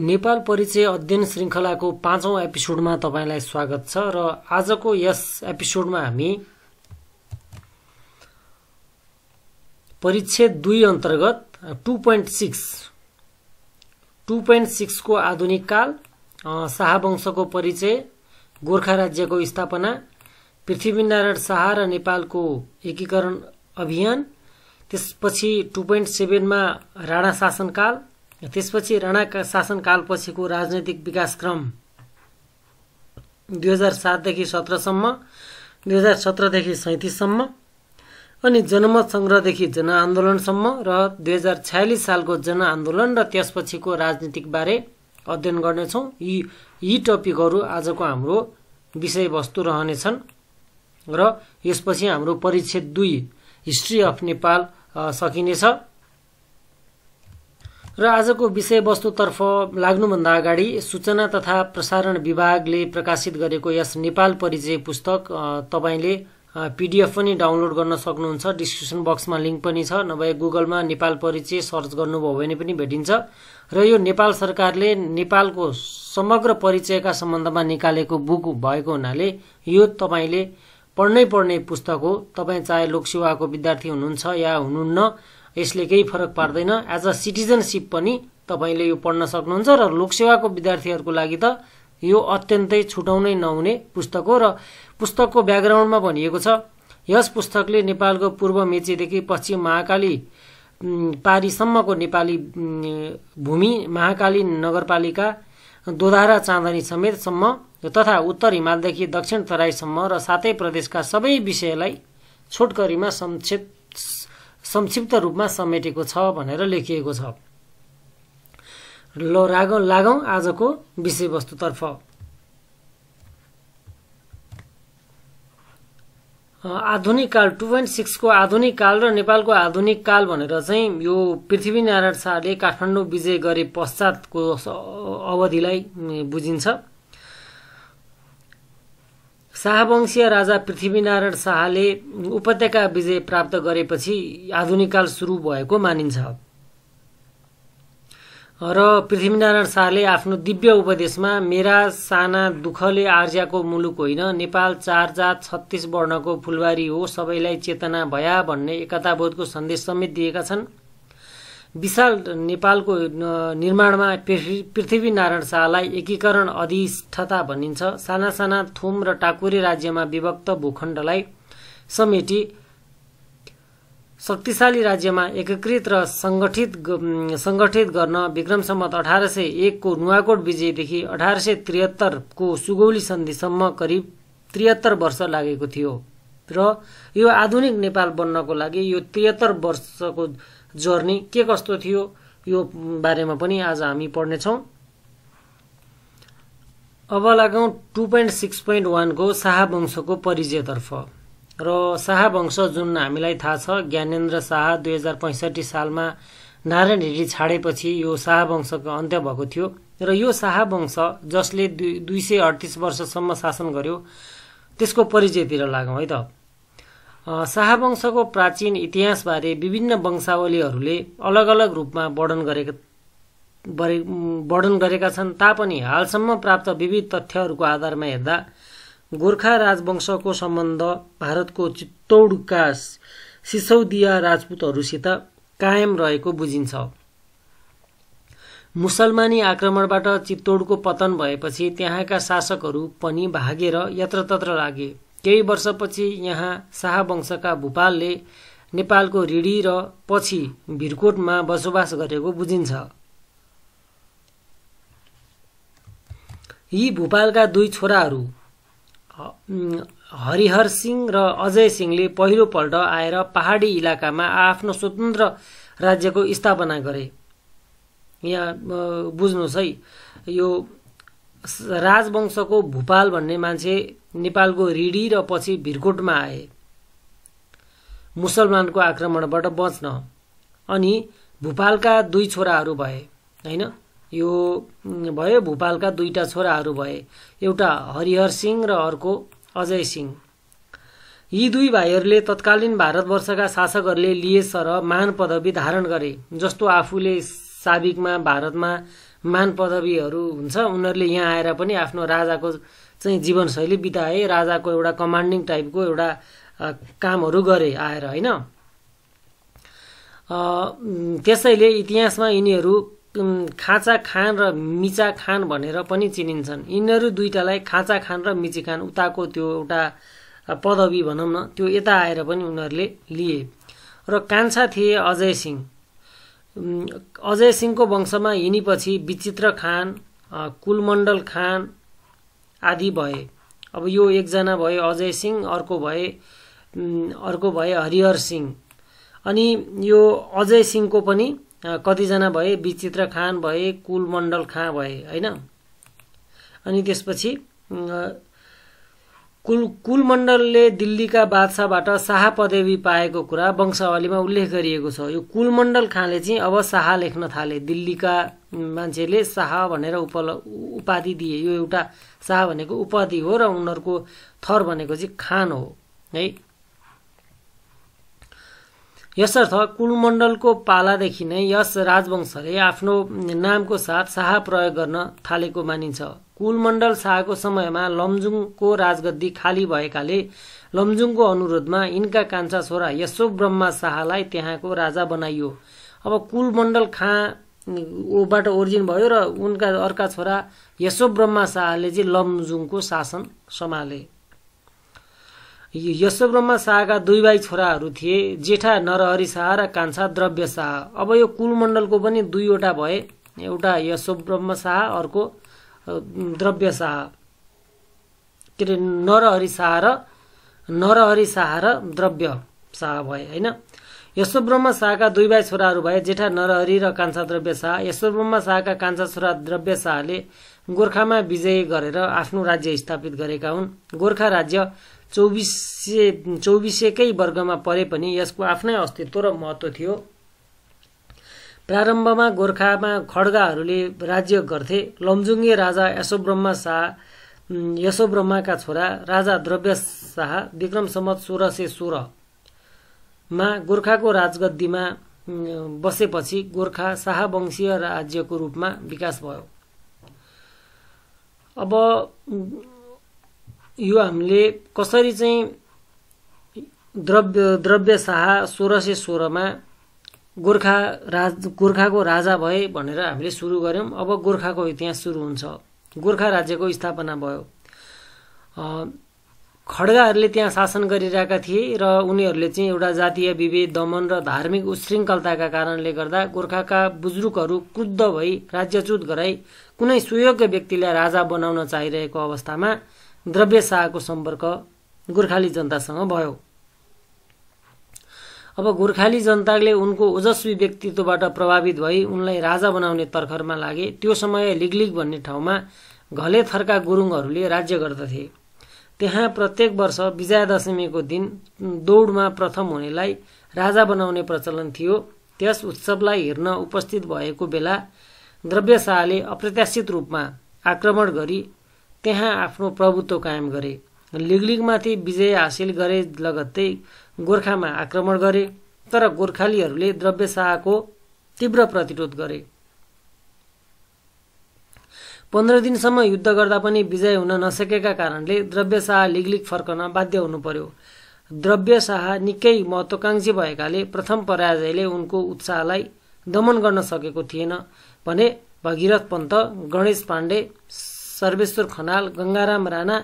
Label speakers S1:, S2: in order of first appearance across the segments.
S1: नेपाल परिचय अध्ययन श्रृङ्खलाको पाँचौँ एपिसोडमा तपाईँलाई स्वागत छ र आजको यस एपिसोडमा हामी परिचय दुई अन्तर्गत two point six two point सिक्सको आधुनिक काल शाहवंशको परिचय गोर्खा राज्यको स्थापना पृथ्वीनारायण शाह र नेपालको एकीकरण अभियान त्यसपछि टु पोइन्ट सेभेनमा राणा शासनकाल त्यसपछि राणाका शासनकालपछिको राजनैतिक विकासक्रम दुई हजार सातदेखि सत्रसम्म दुई हजार सत्रदेखि सैँतिससम्म अनि जनमत सङ्ग्रहदेखि जनआन्दोलनसम्म र दुई हजार छयालिस सालको जनआन्दोलन र त्यसपछिको राजनीतिकबारे अध्ययन गर्नेछौँ यी यी टपिकहरू आजको हाम्रो विषयवस्तु रहनेछन् र यसपछि हाम्रो परिच्छेद दुई हिस्ट्री अफ नेपाल सकिनेछ र आजको विषयवस्तुतर्फ लाग्नुभन्दा अगाडि सूचना तथा प्रसारण विभागले प्रकाशित गरेको यस नेपाल परिचय पुस्तक तपाईँले पिडिएफ पनि डाउनलोड गर्न सक्नुहुन्छ डिस्क्रिप्सन बक्समा लिङ्क पनि छ नभए गुगलमा नेपाल परिचय सर्च गर्नुभयो भने पनि भेटिन्छ र यो नेपाल सरकारले नेपालको समग्र परिचयका सम्बन्धमा निकालेको बुक भएको हुनाले यो तपाईँले पढ्नै पर्ने पुस्तक हो तपाईँ चाहे लोकसेवाको विद्यार्थी हुनुहुन्छ या हुनुहुन्न यसले केही फरक पार्दैन एज अ सिटिजनसिप पनि तपाईँले यो पढ्न सक्नुहुन्छ र लोकसेवाको विद्यार्थीहरूको लागि त यो अत्यन्तै छुटाउनै नहुने पुस्तक हो र पुस्तकको ब्याकग्राउन्डमा भनिएको छ यस पुस्तकले नेपालको पूर्व मेचीदेखि पश्चिम महाकाली पारीसम्मको नेपाली भूमि महाकाली नगरपालिका दोधारा चाँदनी समेतसम्म तथा उत्तर हिमालदेखि दक्षिण तराईसम्म र सातै प्रदेशका सबै विषयलाई छोटकरीमा संक्षेप संक्षिप्त रूपमा समेटेको छ भनेर लेखिएको छ ल राग लागौँ आजको विषयवस्तुतर्फ आधुनिक काल टु पोइन्ट सिक्सको आधुनिक काल र नेपालको आधुनिक काल भनेर चाहिँ यो पृथ्वीनारायण शाहले काठमाडौँ विजय गरे पश्चातको अवधिलाई बुझिन्छ शाहवंशीय राजा पृथ्वीनारायण शाहले उपत्यका विजय प्राप्त गरेपछि आधुनिक काल सुरु भएको मानिन्छ र पृथ्वीनारायण शाहले आफ्नो दिव्य उपदेशमा मेरा साना दुःखले आर्याको मुलुक होइन नेपाल चार जात छत्तिस वर्णको फुलबारी हो सबैलाई चेतना भया भन्ने एकताबोधको सन्देश समेत दिएका छन् विशाल नेपालको निर्माणमा पृथ्वीनारायण शाहलाई एकीकरण अधिष्ठता भनिन्छ साना साना थुम र टाकुरी राज्यमा विभक्त भूखण्डलाई समेटी शक्तिशाली राज्यमा एकीकृत र संगठित सङ्गठित गर्न विक्रम सम्मत अठार सय एकको नुवाकोट विजयदेखि अठार सय त्रिहत्तरको सुगौली सन्धिसम्म करिब त्रिहत्तर वर्ष लागेको थियो र यो आधुनिक नेपाल बन्नको लागि यो त्रिहत्तर वर्षको जर्नी के कस्तो थियो यो बारेमा पनि आज हामी पढ्नेछौँ अब लागौँ टु पोइन्ट सिक्स पोइन्ट वानको शाहवंशको परिचयतर्फ र शाहवंश जुन हामीलाई थाहा छ ज्ञानेन्द्र शाह दुई हजार पैँसठी सालमा नारायण हिरी छाडेपछि यो शाहवंशको अन्त्य भएको थियो र यो शाहवंश जसले दुई दुई सय अडतिस वर्षसम्म शासन गर्यो त्यसको परिचयतिर लागौँ है त शाहवंशको प्राचीन इतिहासबारे विभिन्न वंशावलीहरूले अलग अलग रूपमा वर्णन गरेका वर्णन गरेका छन् तापनि हालसम्म प्राप्त विविध तथ्यहरूको आधारमा हेर्दा गोर्खा राजवंशको सम्बन्ध भारतको चित्तौडका सिसौदिया राजपूतहरूसित कायम रहेको बुझिन्छ मुसलमानी आक्रमणबाट चित्तौडको पतन भएपछि त्यहाँका शासकहरू पनि भागेर यत्रतत्र लागे केही वर्षपछि यहाँ शाहवंशका भूपालले नेपालको रिडी र पछि भिरकोटमा बसोबास गरेको बुझिन्छ यी भूपालका दुई छोराहरू हरिहर सिंह र अजय सिंहले पहिलोपल्ट आएर पहाडी इलाकामा आफ्नो स्वतन्त्र राज्यको स्थापना गरे यहाँ बुझ्नुहोस् है यो राजवंशको भूपाल भन्ने मान्छे नेपालको रिडी र पछि भिरकोटमा आए मुसलमानको आक्रमणबाट बच्न अनि भूपालका दुई छोराहरू भए होइन यो भयो भूपालका दुईटा छोराहरू भए एउटा हरिहर सिंह र अर्को अजय सिंह यी दुई भाइहरूले तत्कालीन भारतवर्षका शासकहरूले लिए र मान पदवी धारण गरे जस्तो आफूले साबिकमा भारतमा मान पदवीहरू हुन्छ उनीहरूले यहाँ आएर पनि आफ्नो राजाको चाहिँ जीवनशैली बिताए राजाको एउटा कमान्डिङ टाइपको एउटा कामहरू गरे आएर होइन त्यसैले इतिहासमा यिनीहरू खाँचा खान र मिचा खान भनेर पनि चिनिन्छन् यिनीहरू दुइटालाई खाँचा खान र मिची खान उताको त्यो एउटा पदवी भनौँ न त्यो यता आएर पनि उनीहरूले लिए र कान्छा थिए अजय सिंह अजय सिंहको वंशमा हिँडेपछि विचित्र खान कुलमण्डल खान आदि भए अब यो एकजना भए अजय सिंह अर्को भए अर्को भए हरिहर सिंह अनि यो अजय सिंहको पनि कतिजना भए विचित्र खान भए कुलमण्डल खाँ भए होइन अनि त्यसपछि कुल कुलमण्डलले दिल्लीका बादशाहबाट शाह पदवी पाएको कुरा वंशावलीमा उल्लेख गरिएको छ यो कुलमण्डल खाँले चाहिँ अब शाह लेख्न थाले दिल्लीका मान्छेले शाह भनेर उपल उपाधि दिए यो एउटा शाह भनेको उपाधि हो र उनीहरूको थर भनेको चाहिँ खान हो है यसर्थ कुलमण्डलको पालादेखि नै यस राजवंशले आफ्नो नामको साथ शाह प्रयोग गर्न थालेको मानिन्छ कुलमण्डल शाहको समयमा लमजुङको राजगद्दी खाली भएकाले लमजुङको अनुरोधमा यिनका कान्छा छोरा यसो ब्रह्मा शाहलाई त्यहाँको राजा बनाइयो अब कुलमण्डल खाँ ओबाट ओरिजिन भयो र उनका अर्का छोरा यसो ब्रह्मा शाहले चाहिँ लमजुङको शासन सम्हाले यसोब्रह्म शाहका दुई भाइ छोराहरू थिए जेठा नरहरि शाह र कान्छा द्रव्य शाह अब यो कुलमण्डलको पनि दुईवटा भए एउटा यशोब्रह्म शाह अर्को द्रव्य शाह के अरे नरहरि शाह र नरहरि शाह र द्रव्य शाह भए होइन यशोब्रह्म शाहका दुई भाइ छोराहरू भए जेठा नरहरि र कान्छा द्रव्य शाह यशोब्रह्म शाहका कान्छा छोरा द्रव्य शाहले गोर्खामा विजय गरेर आफ्नो राज्य स्थापित गरेका हुन् गोर्खा राज्य सय चौबिसेकै वर्गमा परे पनि यसको आफ्नै अस्तित्व र महत्त्व थियो प्रारम्भमा गोर्खामा खड्गाहरूले राज्य गर्थे लम्जुङ्गे राजा यशोब्रह्म शाह यशोब्रह्माका छोरा राजा द्रव्य शाह विक्रम सम्मत सोह्र सय सोह्रमा गोर्खाको राजगद्दीमा बसेपछि गोर्खा शाहवंशीय राज्यको रूपमा विकास भयो अब यो हामीले कसरी चाहिँ द्रव्य द्रव्य शाह सोह्र सय सोह्रमा गोर्खा राज गोर्खाको राजा भए भनेर हामीले सुरु गऱ्यौँ अब गोर्खाको इतिहास सुरु हुन्छ गोर्खा राज्यको स्थापना भयो खड्गाहरूले त्यहाँ शासन गरिरहेका थिए र उनीहरूले चाहिँ एउटा जातीय विभेद दमन र धार्मिक उशृङ्खलताका कारणले गर्दा गोर्खाका बुजुर्गहरू क्रुद्ध भई राज्यच्युत गराई कुनै सुयोग्य व्यक्तिलाई राजा बनाउन चाहिरहेको अवस्थामा द्रव्य शाहको सम्पर्क गोर्खाली जनतासँग भयो अब गोर्खाली जनताले उनको ओजस्वी व्यक्तित्वबाट प्रभावित भई उनलाई राजा बनाउने तर्खरमा लागे त्यो समय लिगलिग भन्ने ठाउँमा घले घलेथरका गुरुङहरूले राज्य गर्दथे त्यहाँ प्रत्येक वर्ष विजयादशमीको दिन दौडमा प्रथम हुनेलाई राजा बनाउने प्रचलन थियो त्यस उत्सवलाई हेर्न उपस्थित भएको बेला द्रव्य शाहले अप्रत्याशित रूपमा आक्रमण गरी त्यहाँ आफ्नो प्रभुत्व कायम गरे लिगलिगमाथि विजय हासिल गरे लगत्तै गोर्खामा आक्रमण गरे तर गोर्खालीहरूले द्रव्य शाहको तीव्र प्रतिरोध गरे पन्ध्र दिनसम्म युद्ध गर्दा पनि विजय हुन नसकेका कारणले द्रव्य शाह लिगलिग फर्कन बाध्य हुनु पर्यो द्रव्य शाह निकै महत्वाकांक्षी भएकाले प्रथम पराजयले उनको उत्साहलाई दमन गर्न सकेको थिएन भने भगीरथ पन्त गणेश पाण्डे सर्वेश्वर खनाल गंगाराम राणा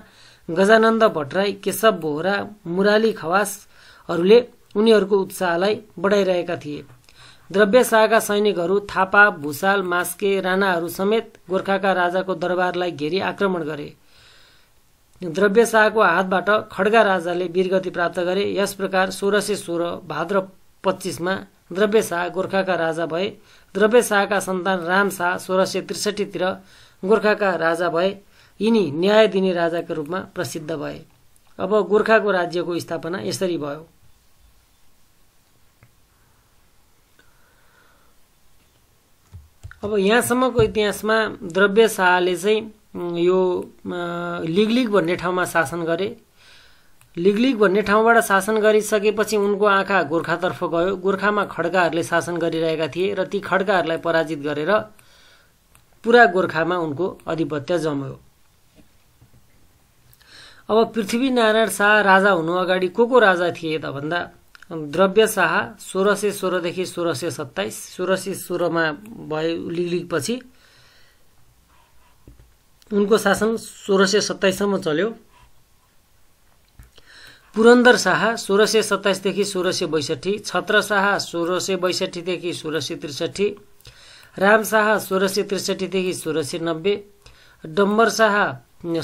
S1: गजानन्द भट्टराई केशव बोहरा मुराली खवासहरूले उनीहरूको उत्साहलाई बढाइरहेका थिए द्रव्य शाहका सैनिकहरू थापा भुसाल मास्के राणाहरू समेत गोर्खाका राजाको दरबारलाई घेरी आक्रमण गरे द्रव्य शाहको हातबाट खड्गा राजाले वीरगति प्राप्त गरे यस प्रकार सोह्र सय सोह्र भाद्र पच्चिसमा द्रव्य शाह गोर्खाका राजा भए द्रव्य शाहका सन्तान राम शाह सोह्र सय त्रिसठीतिर गोर्खाका राजा भए यिनी न्याय दिने राजाको रूपमा प्रसिद्ध भए अब गोर्खाको राज्यको स्थापना यसरी भयो अब यहाँसम्मको इतिहासमा द्रव्य शाहले चाहिँ यो लिगलिग भन्ने ठाउँमा शासन गरे लिगलिग भन्ने ठाउँबाट शासन गरिसकेपछि उनको आँखा गोर्खातर्फ गयो गोर्खामा खड्काहरूले शासन गरिरहेका थिए र ती खड्काहरूलाई पराजित गरेर पुरा गोर्खामा उनको आधिपत्य जम्यो अब पृथ्वीनारायण शाह राजा हुनु अगाडि को को राजा थिए त भन्दा द्रव्य शाह सोह्र सय सोह्रदेखि सोह्र सय सत्ताइस सोह्र सय सोह्रमा भयो लिगलिगपछि उनको शासन सोह्र सय सत्ताइससम्म चल्यो पुरन्दर शाह सोह्र सय सत्ताइसदेखि सोह्र सय बैसठी छत्र शाह सोह्र सय बैसठीदेखि सोह्र सय त्रिसठी राम शाह सोह्र सय त्रिसठीदेखि सोह्र सय नब्बे डम्बर शाह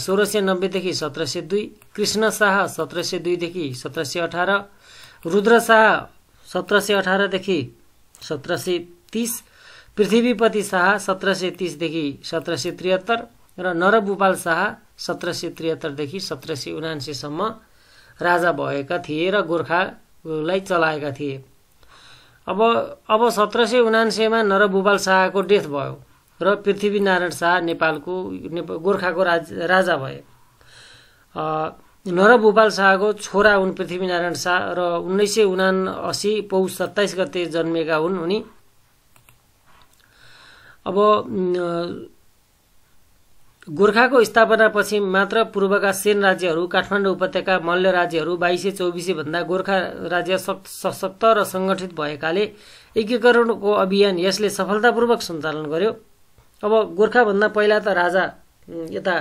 S1: सोह्र सय नब्बेदेखि सत्र सय दुई कृष्ण शाह सत्र सय दुईदेखि सत्र सय अठार रुद्र शाह सत्र सय अठारदेखि सत्र सय तिस पृथ्वीपति शाह सत्र सय तिसदेखि सत्र सय त्रिहत्तर र नरभूपाल शाह सत्र सय त्रिहत्तरदेखि सत्र सय उनासीसम्म राजा भएका थिए र गोर्खालाई चलाएका थिए अब अब सत्र सय उनान्सयमा नरभूपाल शाहको डेथ भयो र पृथ्वीनारायण शाह नेपालको नेपाल गोर्खाको राज राजा भए नरभूपाल शाहको छोरा हुन् पृथ्वीनारायण शाह र उन्नाइस सय उना असी पौष सत्ताइस गते जन्मेका हुन् उनी अब गोर्खाको स्थापनापछि मात्र पूर्वका सेन राज्यहरू काठमाडौँ उपत्यका मल्ल राज्यहरू बाइसे चौबिसे भन्दा गोर्खा राज्य सशक्त र संगठित भएकाले एकीकरणको अभियान यसले सफलतापूर्वक सञ्चालन गर्यो अब गोर्खाभन्दा पहिला त राजा यता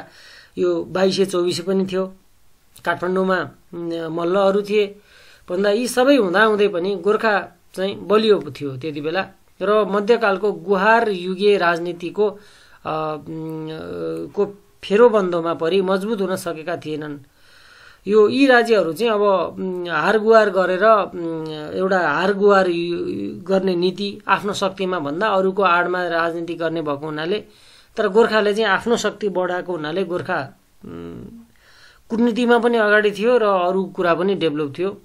S1: यो बाइसे चौबिसे पनि थियो काठमाडौँमा मल्लहरू थिए भन्दा यी सबै हुँदाहुँदै पनि गोर्खा चाहिँ बलियो थियो त्यति बेला र मध्यकालको गुहार युगे राजनीतिको को फेरोबन्दोमा परि मजबुत हुन सकेका थिएनन् यो यी राज्यहरू चाहिँ अब हारगुहार गरेर एउटा हारगुहार गर्ने नीति आफ्नो शक्तिमा भन्दा अरूको आडमा राजनीति गर्ने भएको हुनाले तर गोर्खाले चाहिँ आफ्नो शक्ति बढाएको हुनाले गोर्खा कुटनीतिमा पनि अगाडि थियो र अरू कुरा पनि डेभलप थियो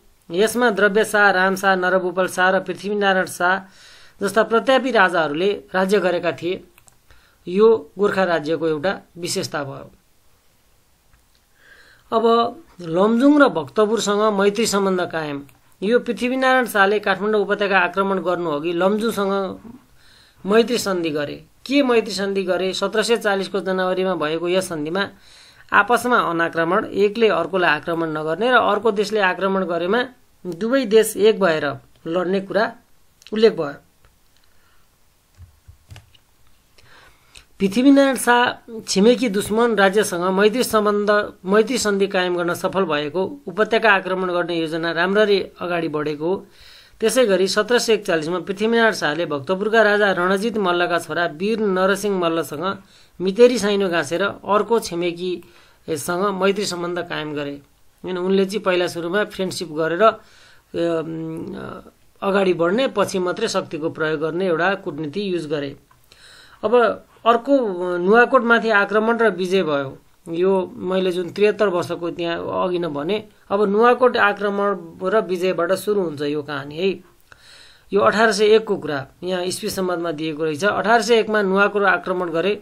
S1: यसमा द्रव्य शाह राम शाह नरभूपाल शाह र पृथ्वीनारायण शाह जस्ता प्रत्यापी राजाहरूले राज्य गरेका थिए यो गोर्खा राज्यको एउटा विशेषता भयो अब लमजुङ र भक्तपुरसँग मैत्री सम्बन्ध कायम यो पृथ्वीनारायण शाहले काठमाडौँ उपत्यका आक्रमण गर्नु अघि लमजुङसँग मैत्री सन्धि गरे के मैत्री सन्धि गरे सत्र सय चालिसको जनवरीमा भएको यस सन्धिमा आपसमा अनाक्रमण एकले अर्कोलाई आक्रमण नगर्ने र अर्को देशले आक्रमण गरेमा दुवै देश एक भएर लड्ने कुरा उल्लेख भयो पृथ्वीनारायण शाह छिमेकी दुश्मन राज्यसँग मैत्री सम्बन्ध मैत्री सन्धि कायम गर्न सफल भएको उपत्यका आक्रमण गर्ने योजना राम्ररी अगाडि बढेको हो त्यसै गरी सत्र सय एकचालिसमा पृथ्वीनारायण शाहले भक्तपुरका राजा रणजित मल्लका छोरा वीर नरसिंह मल्लसँग मितेरी साइनो गाँसेर अर्को छिमेकीसँग मैत्री सम्बन्ध कायम गरे होइन उनले चाहिँ पहिला सुरुमा फ्रेन्डसिप गरेर अगाडि बढ्ने पछि मात्रै शक्तिको प्रयोग गर्ने एउटा कुटनीति युज गरे अब अर्को नुवाकोटमाथि आक्रमण र विजय भयो यो मैले जुन त्रिहत्तर वर्षको त्यहाँ अघि नै भने अब नुवाकोट आक्रमण र विजयबाट सुरु हुन्छ यो कहानी है यो अठार सय एकको कुरा यहाँ इस्वी सम्बन्धमा दिएको रहेछ अठार सय एकमा नुवाकोट आक्रमण गरे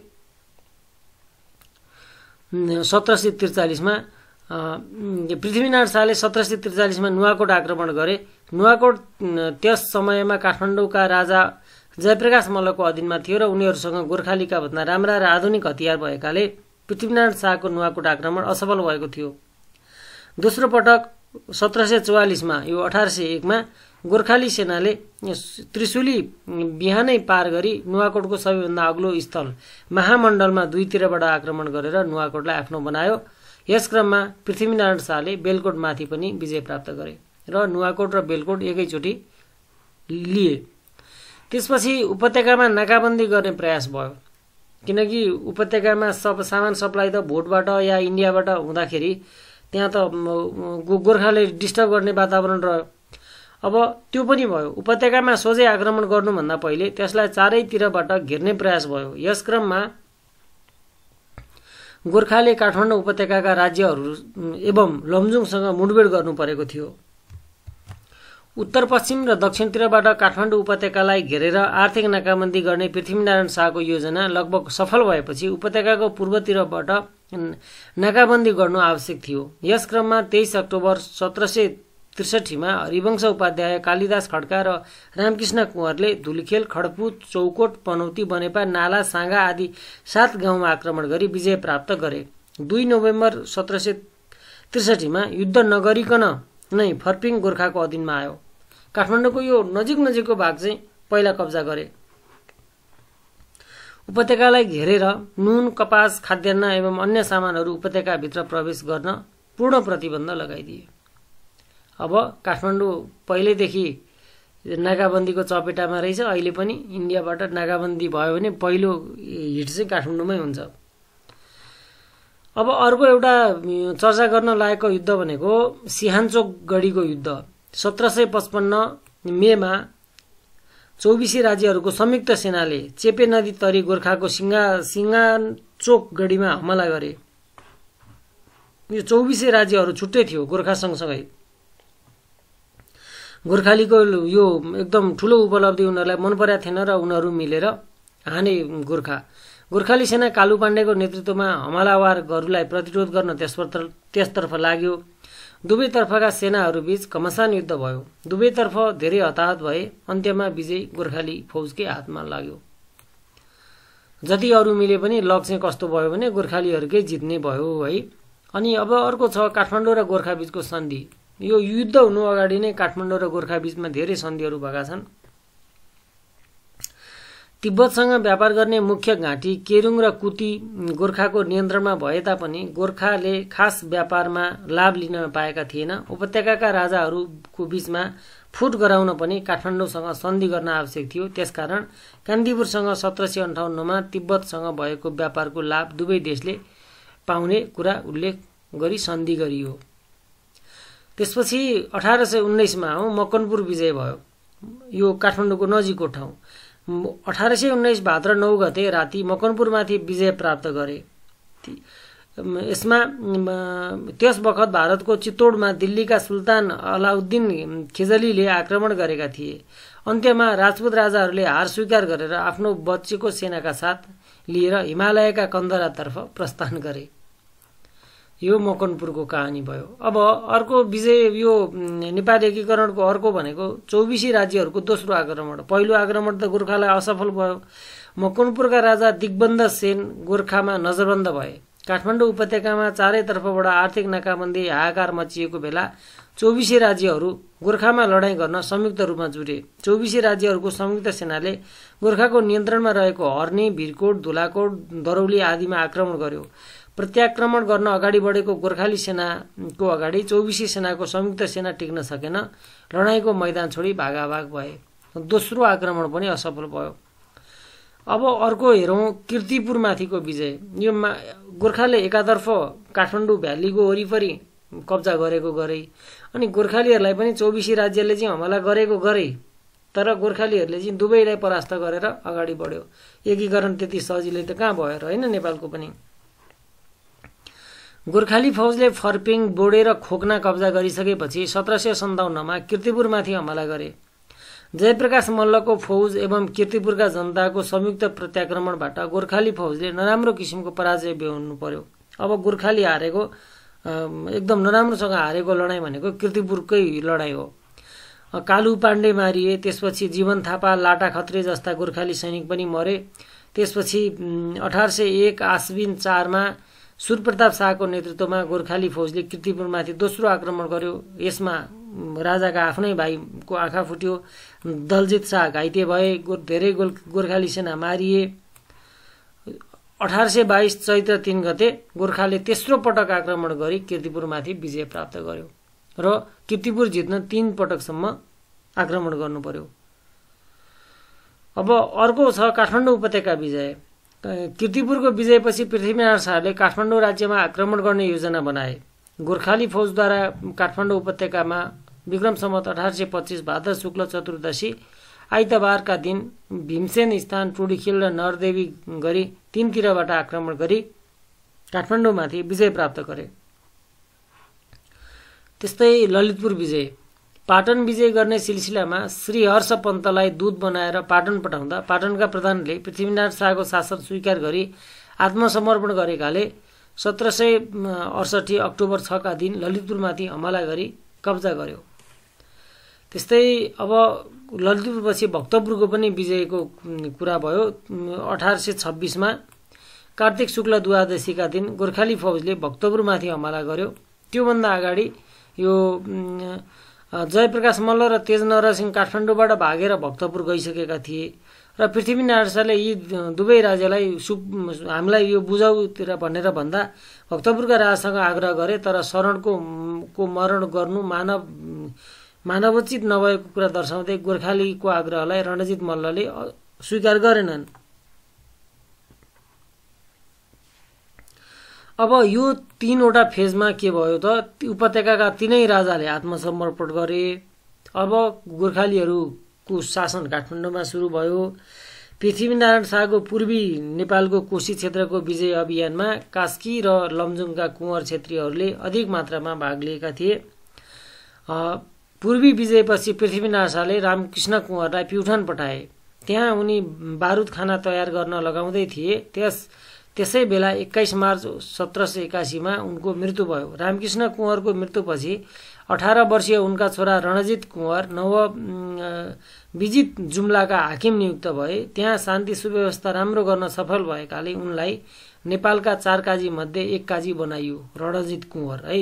S1: सत्र सय त्रिचालिसमा पृथ्वीनारायण शाहले सत्र सय त्रिचालिसमा नुवाकोट आक्रमण गरे नुवाकोट त्यस समयमा काठमाडौँका राजा जयप्रकाश मल्लको अधीनमा थियो र उनीहरूसँग गोर्खालीका भन्दा राम्रा र आधुनिक हतियार भएकाले पृथ्वीनारायण शाहको नुवाकोट आक्रमण असफल भएको थियो दोस्रो पटक सत्र सय चौवालिसमा यो अठार सय एकमा गोर्खाली सेनाले त्रिशुली बिहानै पार गरी नुवाकोटको सबैभन्दा अग्लो स्थल महामण्डलमा दुईतिरबाट आक्रमण गरेर नुवाकोटलाई आफ्नो बनायो यस क्रममा पृथ्वीनारायण शाहले बेलकोटमाथि पनि विजय प्राप्त गरे र नुवाकोट र बेलकोट एकैचोटि लिए त्यसपछि उपत्यकामा नाकाबन्दी गर्ने प्रयास भयो किनकि उपत्यकामा सब सामान सप्लाई त भोटबाट या इन्डियाबाट हुँदाखेरि त्यहाँ त गोर्खाले डिस्टर्ब गर्ने वातावरण रह्यो अब त्यो पनि भयो उपत्यकामा सोझै आक्रमण गर्नुभन्दा पहिले त्यसलाई चारैतिरबाट घेर्ने प्रयास भयो यस क्रममा गोर्खाले काठमाडौँ उपत्यकाका राज्यहरू एवं लमजुङसँग मुठभेड गर्नु परेको थियो उत्तर पश्चिम र दक्षिणतिरबाट काठमाडौँ उपत्यकालाई घेरेर आर्थिक नाकाबन्दी गर्ने पृथ्वीनारायण शाहको योजना लगभग सफल भएपछि उपत्यकाको पूर्वतिरबाट नाकाबन्दी गर्नु आवश्यक थियो यस क्रममा तेइस अक्टोबर सत्र सय त्रिसठीमा हरिवंश उपाध्याय कालिदास खड्का र रामकृष्ण कुँवरले धुलखेल खड्पु चौकोट पनौती बनेपा नाला साँगा आदि सात गाउँमा आक्रमण गरी विजय प्राप्त गरे दुई नोभेम्बर सत्र सय त्रिसठीमा युद्ध नगरिकन नै फर्पिङ गोर्खाको अधीनमा आयो काठमाडौँको यो नजिक नजिकको भाग चाहिँ पहिला कब्जा गरे उपत्यकालाई घेरेर नुन कपास खाद्यान्न एवं अन्य सामानहरू उपत्यकाभित्र प्रवेश गर्न पूर्ण प्रतिबन्ध लगाइदिए अब काठमाडौँ पहिल्यैदेखि नाकाबन्दीको चपेटामा रहेछ अहिले पनि इन्डियाबाट नाकाबन्दी भयो भने पहिलो हिट चाहिँ काठमाडौँमै हुन्छ अब अर्को एउटा चर्चा गर्न लागेको युद्ध भनेको सिहानचोक गढीको युद्ध सत्र सय पचपन्न मेमा चौबिसी राज्यहरूको संयुक्त सेनाले चेपे नदी तरी गोर्खाको सिङ्गा सिङ्गाचोक गढीमा हमला गरे यो चौबिसै राज्यहरू छुट्टै थियो गोर्खा सँगसँगै गोर्खालीको यो एकदम ठुलो उपलब्धि उनीहरूलाई मन परेको थिएन र उनीहरू मिलेर हाने गोर्खा गोर्खाली सेना कालु पाण्डेको नेतृत्वमा हमलावारहरूलाई प्रतिरोध गर्न त्यसतर्फ लाग्यो दुवैतर्फका सेनाहरूबीच घमसान युद्ध भयो दुवैतर्फ धेरै हताहत भए अन्त्यमा विजय गोर्खाली फौजकै हातमा लाग्यो जति अरू मिले पनि लग चाहिँ कस्तो भयो भने गोर्खालीहरूकै जित्ने भयो है अनि अब अर्को छ काठमाडौँ र गोर्खाबीचको सन्धि यो युद्ध हुनु अगाडि नै काठमाडौँ र गोर्खाबीचमा धेरै सन्धिहरू भएका छन् तिब्बतसँग व्यापार गर्ने मुख्य घाँटी केरुङ र कुती गोर्खाको नियन्त्रणमा भए तापनि गोर्खाले खास व्यापारमा लाभ लिन पाएका थिएन उपत्यकाका राजाहरूको बीचमा फुट गराउन पनि काठमाडौँसँग सन्धि गर्न आवश्यक थियो त्यसकारण कान्तिपुरसँग सत्र सय अन्ठाउन्नमा तिब्बतसँग भएको व्यापारको लाभ दुवै देशले पाउने कुरा उल्लेख गरी सन्धि गरियो त्यसपछि अठार सय उन्नाइसमा हो मकनपुर विजय भयो यो काठमाडौँको नजिकको ठाउँ अठार सय उन्नाइस भाद्र नौ गते राति मकनपुरमाथि विजय प्राप्त गरे यसमा त्यस बखत भारतको चित्तौडमा दिल्लीका सुल्तान अलाउद्दिन खिजलीले आक्रमण गरेका थिए अन्त्यमा राजपूत राजाहरूले हार स्वीकार गरेर आफ्नो बच्चेको सेनाका साथ लिएर हिमालयका कन्दरातर्फ प्रस्थान गरे यो मकनपुरको कहानी भयो अब अर्को विजय यो नेपाल एकीकरणको अर्को भनेको चौबिसी राज्यहरूको दोस्रो आक्रमण पहिलो आक्रमण त गोर्खालाई असफल भयो मकनपुरका राजा दिग्बन्ध सेन गोर्खामा नजरबन्द भए काठमाडौँ उपत्यकामा चारैतर्फबाट आर्थिक नाकाबन्दी हाहाकार मचिएको बेला चौबिसे राज्यहरू गोर्खामा लडाईँ गर्न संयुक्त रूपमा जुरे चौबिसे राज्यहरूको संयुक्त सेनाले गोर्खाको नियन्त्रणमा रहेको हर्ने भिरकोट धुलाकोट दरौली आदिमा आक्रमण गर्यो प्रत्याक्रमण गर्न अगाडि बढेको गोर्खाली सेनाको अगाडि चौबिसी सेनाको संयुक्त सेना टिक्न सकेन लडाईँको मैदान छोडी भागाभाग भए दोस्रो आक्रमण पनि असफल भयो अब अर्को हेरौँ किर्तिपुरमाथिको विजय यो मा गोर्खाले एकातर्फ काठमाडौँ भ्यालीको वरिपरि कब्जा गरेको गरे अनि गोर्खालीहरूलाई पनि चौबिसी राज्यले चाहिँ हमला गरेको गरे तर गोर्खालीहरूले चाहिँ दुवैलाई परास्त गरेर अगाडि बढ्यो एकीकरण त्यति सजिलै त कहाँ भयो र होइन नेपालको पनि गोर्खाली फौजले फर्पिङ बोडेर खोक्ना कब्जा गरिसकेपछि सत्र सय सन्ताउन्नमा किर्तिपुरमाथि हमला गरे जयप्रकाश मल्लको फौज एवं किर्तिपुरका जनताको संयुक्त प्रत्याक्रमणबाट गोर्खाली फौजले नराम्रो किसिमको पराजय बेहोर्नु पर्यो अब गोर्खाली हारेको एकदम नराम्रोसँग हारेको लडाइँ भनेको किर्तिपुरकै लडाइँ हो कालु पाण्डे मारिए त्यसपछि जीवन थापा लाटा खत्रे जस्ता गोर्खाली सैनिक पनि मरे त्यसपछि अठार सय एक आश्विन चारमा सूर्यप्रताप शाहको नेतृत्वमा गोर्खाली फौजले किर्तिपुरमाथि दोस्रो आक्रमण गर्यो यसमा राजाका आफ्नै भाइको आँखा फुट्यो दलजित शाह घाइते भए धेरै गोल गोर्खाली सेना मारिए अठार सय बाइस चैत्र तिन गते गोर्खाले तेस्रो पटक आक्रमण गरी किर्तिपुरमाथि विजय प्राप्त गर्यो र किर्तिपुर जित्न तीन पटकसम्म आक्रमण गर्नु पर्यो अब अर्को छ काठमाडौँ उपत्यका विजय किर्तिपुरको विजयपछि पृथ्वीनारायण शाहले काठमाडौँ राज्यमा आक्रमण गर्ने योजना बनाए गोर्खाली फौजद्वारा काठमाडौँ उपत्यकामा विक्रम सम्मत अठार सय पच्चिस भाद्र शुक्ल चतुर्दशी आइतबारका दिन भीमसेन स्थान टुडीखिल र नरदेवी गरी तिनतिरबाट आक्रमण गरी काठमाडौँमाथि विजय प्राप्त गरे त्यस्तै ललितपुर विजय पाटन विजय गर्ने सिलसिलामा श्री हर्ष पन्तलाई दुध बनाएर पाटन पठाउँदा पाटनका प्रधानले पृथ्वीनारायण शाहको शासन स्वीकार गरी आत्मसमर्पण गरेकाले सत्र सय अडसठी अक्टोबर छका दिन ललितपुरमाथि हमला गरी कब्जा गर्यो त्यस्तै अब ललितपुरपछि भक्तपुरको पनि विजयको कुरा भयो अठार सय छब्बिसमा कार्तिक शुक्ल द्वादशीका दिन गोर्खाली फौजले भक्तपुरमाथि हमला गर्यो त्योभन्दा अगाडि यो जयप्रकाश मल्ल र तेज नरसिंह काठमाडौँबाट भागेर भक्तपुर गइसकेका थिए र पृथ्वीनारायण शाहले यी दुवै राज्यलाई सु हामीलाई यो बुझाउतिर भनेर भन्दा भक्तपुरका राजासँग आग्रह गरे तर शरणको को मरण गर्नु मानव मानवोचित नभएको कुरा दर्शाउँदै गोर्खालीको आग्रहलाई रणजित मल्लले स्वीकार गरेनन् अब यो तीनवटा फेजमा के भयो त उपत्यकाका तिनै राजाले आत्मसमर्पण गरे अब गोर्खालीहरूको शासन काठमाडौँमा सुरु भयो पृथ्वीनारायण शाहको पूर्वी नेपालको कोशी क्षेत्रको विजय अभियानमा कास्की र लमजुङका कुँवर क्षेत्रीहरूले अधिक मात्रामा भाग लिएका थिए पूर्वी विजयपछि पृथ्वीनारायण शाहले रामकृष्ण कुँवरलाई प्युठान पठाए त्यहाँ उनी बारुद खाना तयार गर्न लगाउँदै थिए त्यस त्यसै बेला एक्काइस मार्च सत्र सय एकासीमा उनको मृत्यु भयो रामकृष्ण कुँवरको मृत्युपछि अठार वर्षीय उनका छोरा रणजित कुँवर नव विजित जुम्लाका हाकिम नियुक्त भए त्यहाँ शान्ति सुव्यवस्था राम्रो गर्न सफल भएकाले उनलाई नेपालका चार काजी मध्ये एक काजी बनाइयो रणजित कुँवर है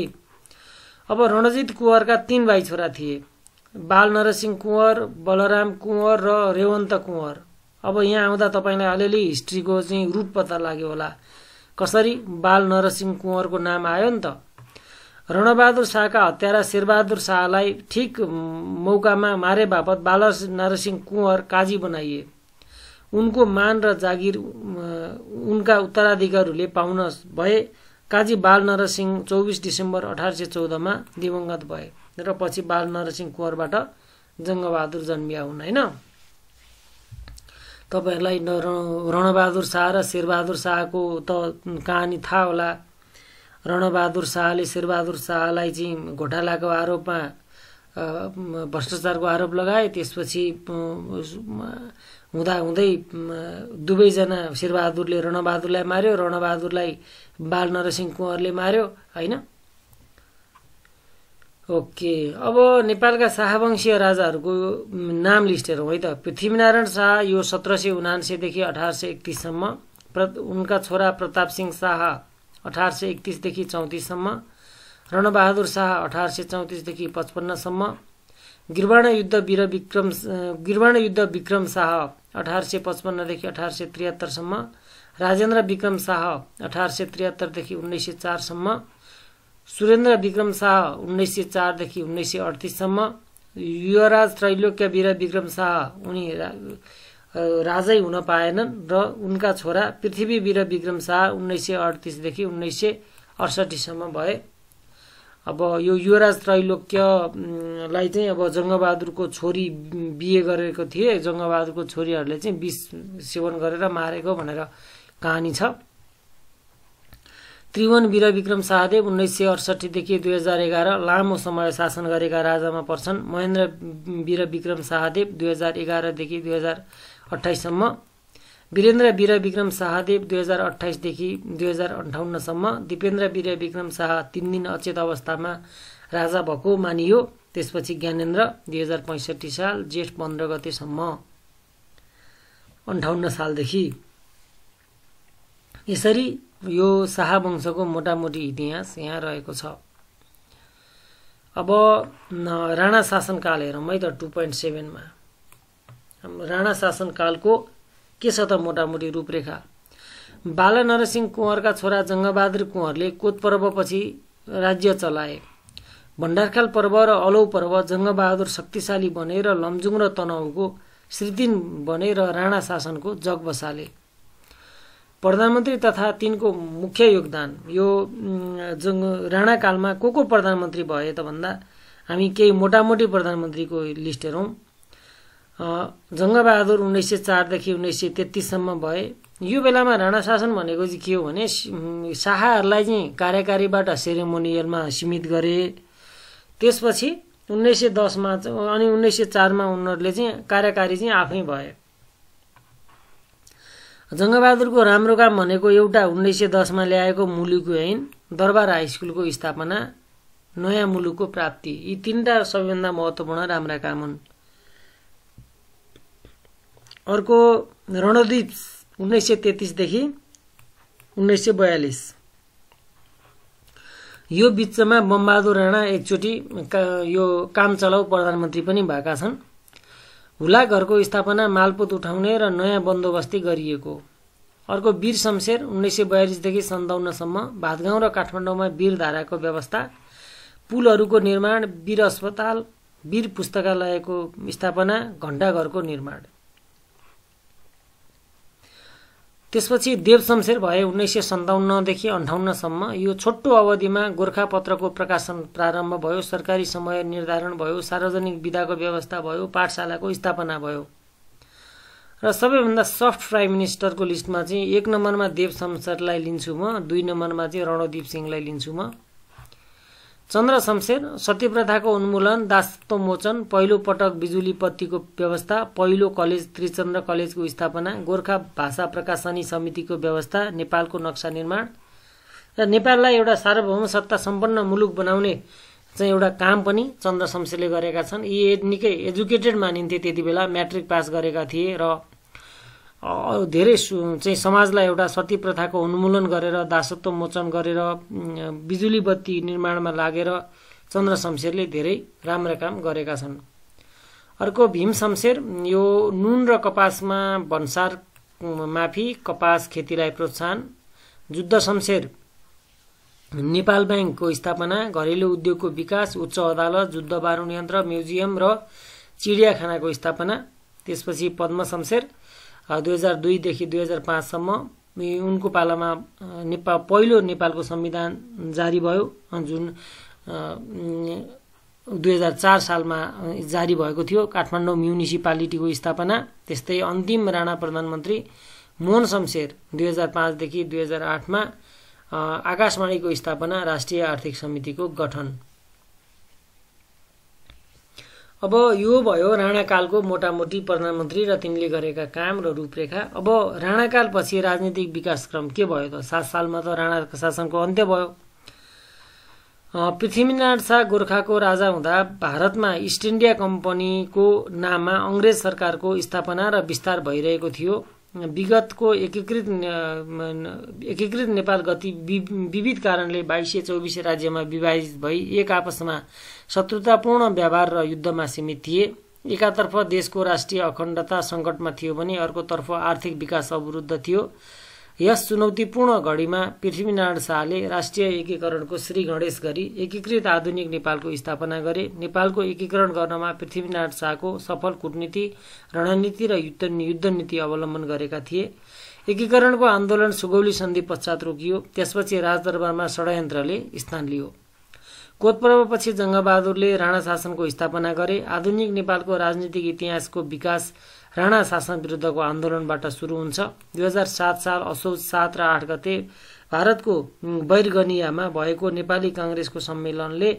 S1: अब रणजित कुँवरका तीन भाइ छोरा थिए बाल नरसिंह कुँवर बलराम कुँवर र रेवन्त कुँवर अब यहाँ आउँदा तपाईँलाई अलिअलि हिस्ट्रीको चाहिँ रुट पत्ता लाग्यो होला कसरी बाल नरसिंह कुँवरको नाम आयो नि त रणबहादुर शाहका हत्यारा शेरबहादुर शाहलाई ठिक मौकामा मारे बापत बाल नरसिंह कुँवर काजी बनाइए उनको मान र जागिर उनका उत्तराधिकारहरूले पाउन भए काजी बाल नरसिंह चौबिस डिसेम्बर अठार सय चौधमा दिवङ्गत भए र पछि बाल नरसिंह कुँवरबाट जङ्गबहादुर जन्मिया हुन् होइन तपाईँहरूलाई रणबहादुर शाह र शेरबहादुर शाहको त कहानी थाहा होला रणबहादुर शाहले शेरबहादुर शाहलाई चाहिँ घोटालाको आरोपमा भ्रष्टाचारको आरोप लगाए त्यसपछि हुँदा हुँदै दुवैजना शेरबहादुरले रणबहादुरलाई मार्यो रणबहादुरलाई बाल नरसिंह कुँवरले मार्यो होइन ओके अब नेपालका शाहवंशीय राजाहरूको नाम लिस्ट हेरौँ है त पृथ्वीनारायण शाह यो सत्र सय उनान्सेदेखि अठार सय एकतिससम्म प्र उनका छोरा प्रताप सिंह शाह अठार सय एकतिसदेखि चौतिससम्म रणबहादुर शाह अठार सय चौतिसदेखि पचपन्नसम्म गिरवाण युद्ध वीर विक्रम गिरवाण युद्ध विक्रम शाह अठार सय पचपन्नदेखि अठार सय त्रिहत्तरसम्म राजेन्द्र विक्रम शाह अठार सय त्रिहत्तरदेखि उन्नाइस सय चारसम्म सुरेन्द्र विक्रम शाह उन्नाइस सय चारदेखि उन्नाइस सय अडतिससम्म युवराज त्रैलोक्य वीर विक्रम शाह उनी राजै हुन पाएनन् र उनका छोरा पृथ्वी वीर विक्रम शाह उन्नाइस सय अडतिसदेखि उन्नाइस सय अडसठीसम्म भए अब यो युवराज त्रैलोक्यलाई चाहिँ अब जङ्गबहादुरको छोरी बिहे गरेको थिए जङ्गबहादुरको छोरीहरूले चाहिँ विष सेवन गरेर मारेको भनेर कहानी छ त्रिभुवन वीर विक्रम शाहदेव उन्नाइस सय अडसट्ठीदेखि दुई हजार एघार लामो समय शासन गरेका राजामा पर्छन् महेन्द्र वीर विक्रम शाहदेव दुई हजार एघारदेखि दुई हजार अठाइससम्म वीरेन्द्र वीर विक्रम शाहदेव दुई हजार अठाइसदेखि दुई हजार अन्ठाउन्नसम्म दिपेन्द्र वीर विक्रम शाह तिन दिन अचेत अवस्थामा राजा भएको मानियो त्यसपछि ज्ञानेन्द्र दुई हजार पैँसठी साल जेठ पन्ध्र गतेसम्म अन्ठाउन्न सालदेखि यसरी यो शाह वंशको मोटामोटी इतिहास यहाँ रहेको छ अब राणा शासनकाल हेरौँ है त टु पोइन्ट सेभेनमा राणा शासनकालको के छ त मोटामोटी रूपरेखा बाल नरसिंह कुँवरका छोरा जङ्गबहादुर कुँवरले कोत पर्वपछि राज्य चलाए भण्डारखाल पर्व र अलौ पर्व जङ्गबहादुर शक्तिशाली बने र लमजुङ र तनहुको श्रीदिन बने र राणा शासनको जग बसाले प्रधानमन्त्री तथा तिनको मुख्य योगदान यो जङ्ग राणाकालमा को को प्रधानमन्त्री भए त भन्दा हामी केही मोटामोटी प्रधानमन्त्रीको लिस्ट हेरौँ जङ्गबहादुर उन्नाइस सय चारदेखि उन्नाइस सय तेत्तिससम्म भए यो बेलामा राणा शासन भनेको चाहिँ के हो भने शाहहरूलाई चाहिँ कार्यकारीबाट सेरेमोनियलमा सीमित गरे त्यसपछि उन्नाइस सय दसमा अनि उन्नाइस सय चारमा उनीहरूले चाहिँ कार्यकारी चाहिँ आफै भए जङ्गबहादुरको राम्रो काम भनेको एउटा उन्नाइस सय दसमा ल्याएको मुलुको ऐन दरबार हाई स्कुलको स्थापना नयाँ मुलुकको प्राप्ति यी तिनवटा सबैभन्दा महत्त्वपूर्ण राम्रा काम हुन् अर्को रणदीप उन्नाइस सय तेत्तिसदेखि उन्नाइस सय बयालिस यो बिचमा बमबहादुर राणा एकचोटि का, यो काम चलाउ प्रधानमन्त्री पनि भएका छन् घरको स्थापना मालपोत उठाउने र नयाँ बन्दोबस्ती गरिएको अर्को वीर शमशेर उन्नाइस सय बयालिसदेखि सन्ताउन्नसम्म भातगाउँ र काठमाडौँमा धाराको व्यवस्था पुलहरूको निर्माण वीर अस्पताल वीर पुस्तकालयको स्थापना घण्टाघरको निर्माण त्यसपछि देवशमशेर भए उन्नाइस सय सन्ताउन्नदेखि अन्ठाउन्नसम्म यो छोटो अवधिमा गोर्खापत्रको प्रकाशन प्रारम्भ भयो सरकारी समय निर्धारण भयो सार्वजनिक विधाको व्यवस्था भयो पाठशालाको स्थापना भयो र सबैभन्दा सफ्ट प्राइम मिनिस्टरको लिस्टमा चाहिँ एक नम्बरमा देव शमशेरलाई लिन्छु म दुई नम्बरमा चाहिँ रणदीप सिंहलाई लिन्छु म चन्द्र शमशेर सत्यप्रथाको उन्मूलन मोचन पहिलो पटक बिजुली पत्तीको व्यवस्था पहिलो कलेज त्रिचन्द्र कलेजको स्थापना गोर्खा भाषा प्रकाशनी समितिको व्यवस्था नेपालको नक्सा निर्माण र नेपाललाई एउटा सार्वभौम सत्ता सम्पन्न मुलुक बनाउने चाहिँ एउटा काम पनि चन्द्र शमशेरले गरेका छन् यी निकै एजुकेटेड मानिन्थे त्यति बेला म्याट्रिक पास गरेका थिए र धेरै चाहिँ समाजलाई एउटा सती प्रथाको उन्मूलन गरेर दासत्व मोचन गरेर बिजुली बत्ती निर्माणमा लागेर चन्द्र शमशेरले धेरै राम्रा काम गरेका छन् अर्को भीम शमशेर यो नुन र कपासमा भन्सार माफी कपास खेतीलाई प्रोत्साहन जुद्ध शमशेर नेपाल ब्याङ्कको स्थापना घरेलु उद्योगको विकास उच्च अदालत युद्ध बारुण यन्त्र म्युजियम र चिडियाखानाको स्थापना त्यसपछि पद्म शमशेर दुई हजार दुईदेखि दुई हजार पाँचसम्म उनको पालामा नेपाल पहिलो नेपालको संविधान जारी भयो जुन दुई हजार चार सालमा जारी भएको थियो काठमाडौँ म्युनिसिपालिटीको स्थापना त्यस्तै अन्तिम राणा प्रधानमन्त्री मोहन शमशेर दुई हजार पाँचदेखि दुई हजार आठमा आकाशवाणीको स्थापना राष्ट्रिय आर्थिक समितिको गठन अब यो भयो राणाकालको मोटामोटी प्रधानमन्त्री र तिनले गरेका काम र रूपरेखा अब राणाकालपछि राजनीतिक विकासक्रम के भयो त सात सालमा त राणा शासनको अन्त्य भयो पृथ्वीनारायण शाह गोर्खाको राजा हुँदा भारतमा इस्ट इन्डिया कम्पनीको नाममा अङ्ग्रेज सरकारको स्थापना र विस्तार भइरहेको थियो विगतको एकीकृत एकीकृत नेपाल गति विविध कारणले बाइसे चौबिसे राज्यमा विभाजित भई एक आपसमा शत्रुतापूर्ण व्यवहार र युद्धमा सीमित थिए एकातर्फ देशको राष्ट्रिय अखण्डता सङ्कटमा थियो भने अर्कोतर्फ आर्थिक विकास अवरुद्ध थियो यस चुनौतीपूर्ण घडीमा पृथ्वीनारायण शाहले राष्ट्रिय एकीकरणको श्री गणेश गरी एकीकृत आधुनिक नेपालको स्थापना गरे नेपालको एकीकरण गर्नमा पृथ्वीनारायण शाहको सफल कुटनीति रणनीति र युद्ध युद्धनीति अवलम्बन गरेका थिए एकीकरणको आन्दोलन सुगौली सन्धि पश्चात रोकियो त्यसपछि राजदरबारमा षड्यन्त्रले स्थान लियो कोतपर्वपछि जङ्गबहादुरले राणा शासनको स्थापना गरे आधुनिक नेपालको राजनीतिक इतिहासको विकास राणा शासन विरुद्धको आन्दोलनबाट सुरु हुन्छ दुई हजार सात साल असोज सात र आठ गते भारतको बैरगनियामा भएको नेपाली काङ्ग्रेसको सम्मेलनले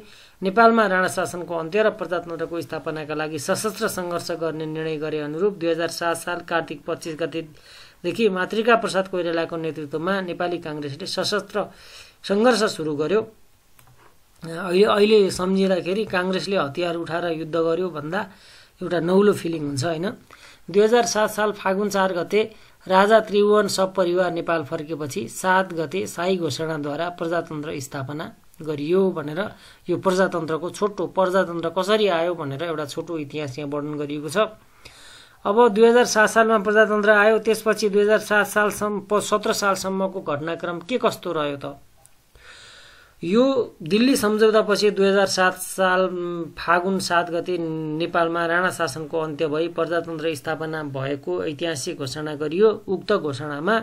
S1: नेपालमा राणा शासनको अन्त्य र प्रजातन्त्रको स्थापनाका लागि सशस्त्र सङ्घर्ष गर्ने निर्णय गरे अनुरूप दुई हजार सात साल कार्तिक पच्चिस गतेदेखि मातृका प्रसाद कोइरालाको नेतृत्वमा नेपाली काङ्ग्रेसले सशस्त्र सङ्घर्ष सुरु गर्यो अहिले अहिले सम्झिँदाखेरि काङ्ग्रेसले हतियार उठाएर युद्ध गर्यो भन्दा एउटा नौलो फिलिङ हुन्छ होइन दुई हजार सात साल फागुन चार गते राजा त्रिभुवन सपरिवार नेपाल फर्केपछि सात गते साई घोषणाद्वारा प्रजातन्त्र स्थापना गरियो भनेर यो प्रजातन्त्रको छोटो प्रजातन्त्र कसरी आयो भनेर एउटा छोटो इतिहास यहाँ वर्णन गरिएको छ अब दुई हजार सात सालमा प्रजातन्त्र आयो त्यसपछि दुई हजार सात सालसम्म सत्र सालसम्मको घटनाक्रम के कस्तो रह्यो त यो दिल्ली सम्झौतापछि दुई हजार सात साल फागुन सात गते नेपालमा राणा शासनको अन्त्य भई प्रजातन्त्र स्थापना भएको ऐतिहासिक घोषणा गरियो उक्त घोषणामा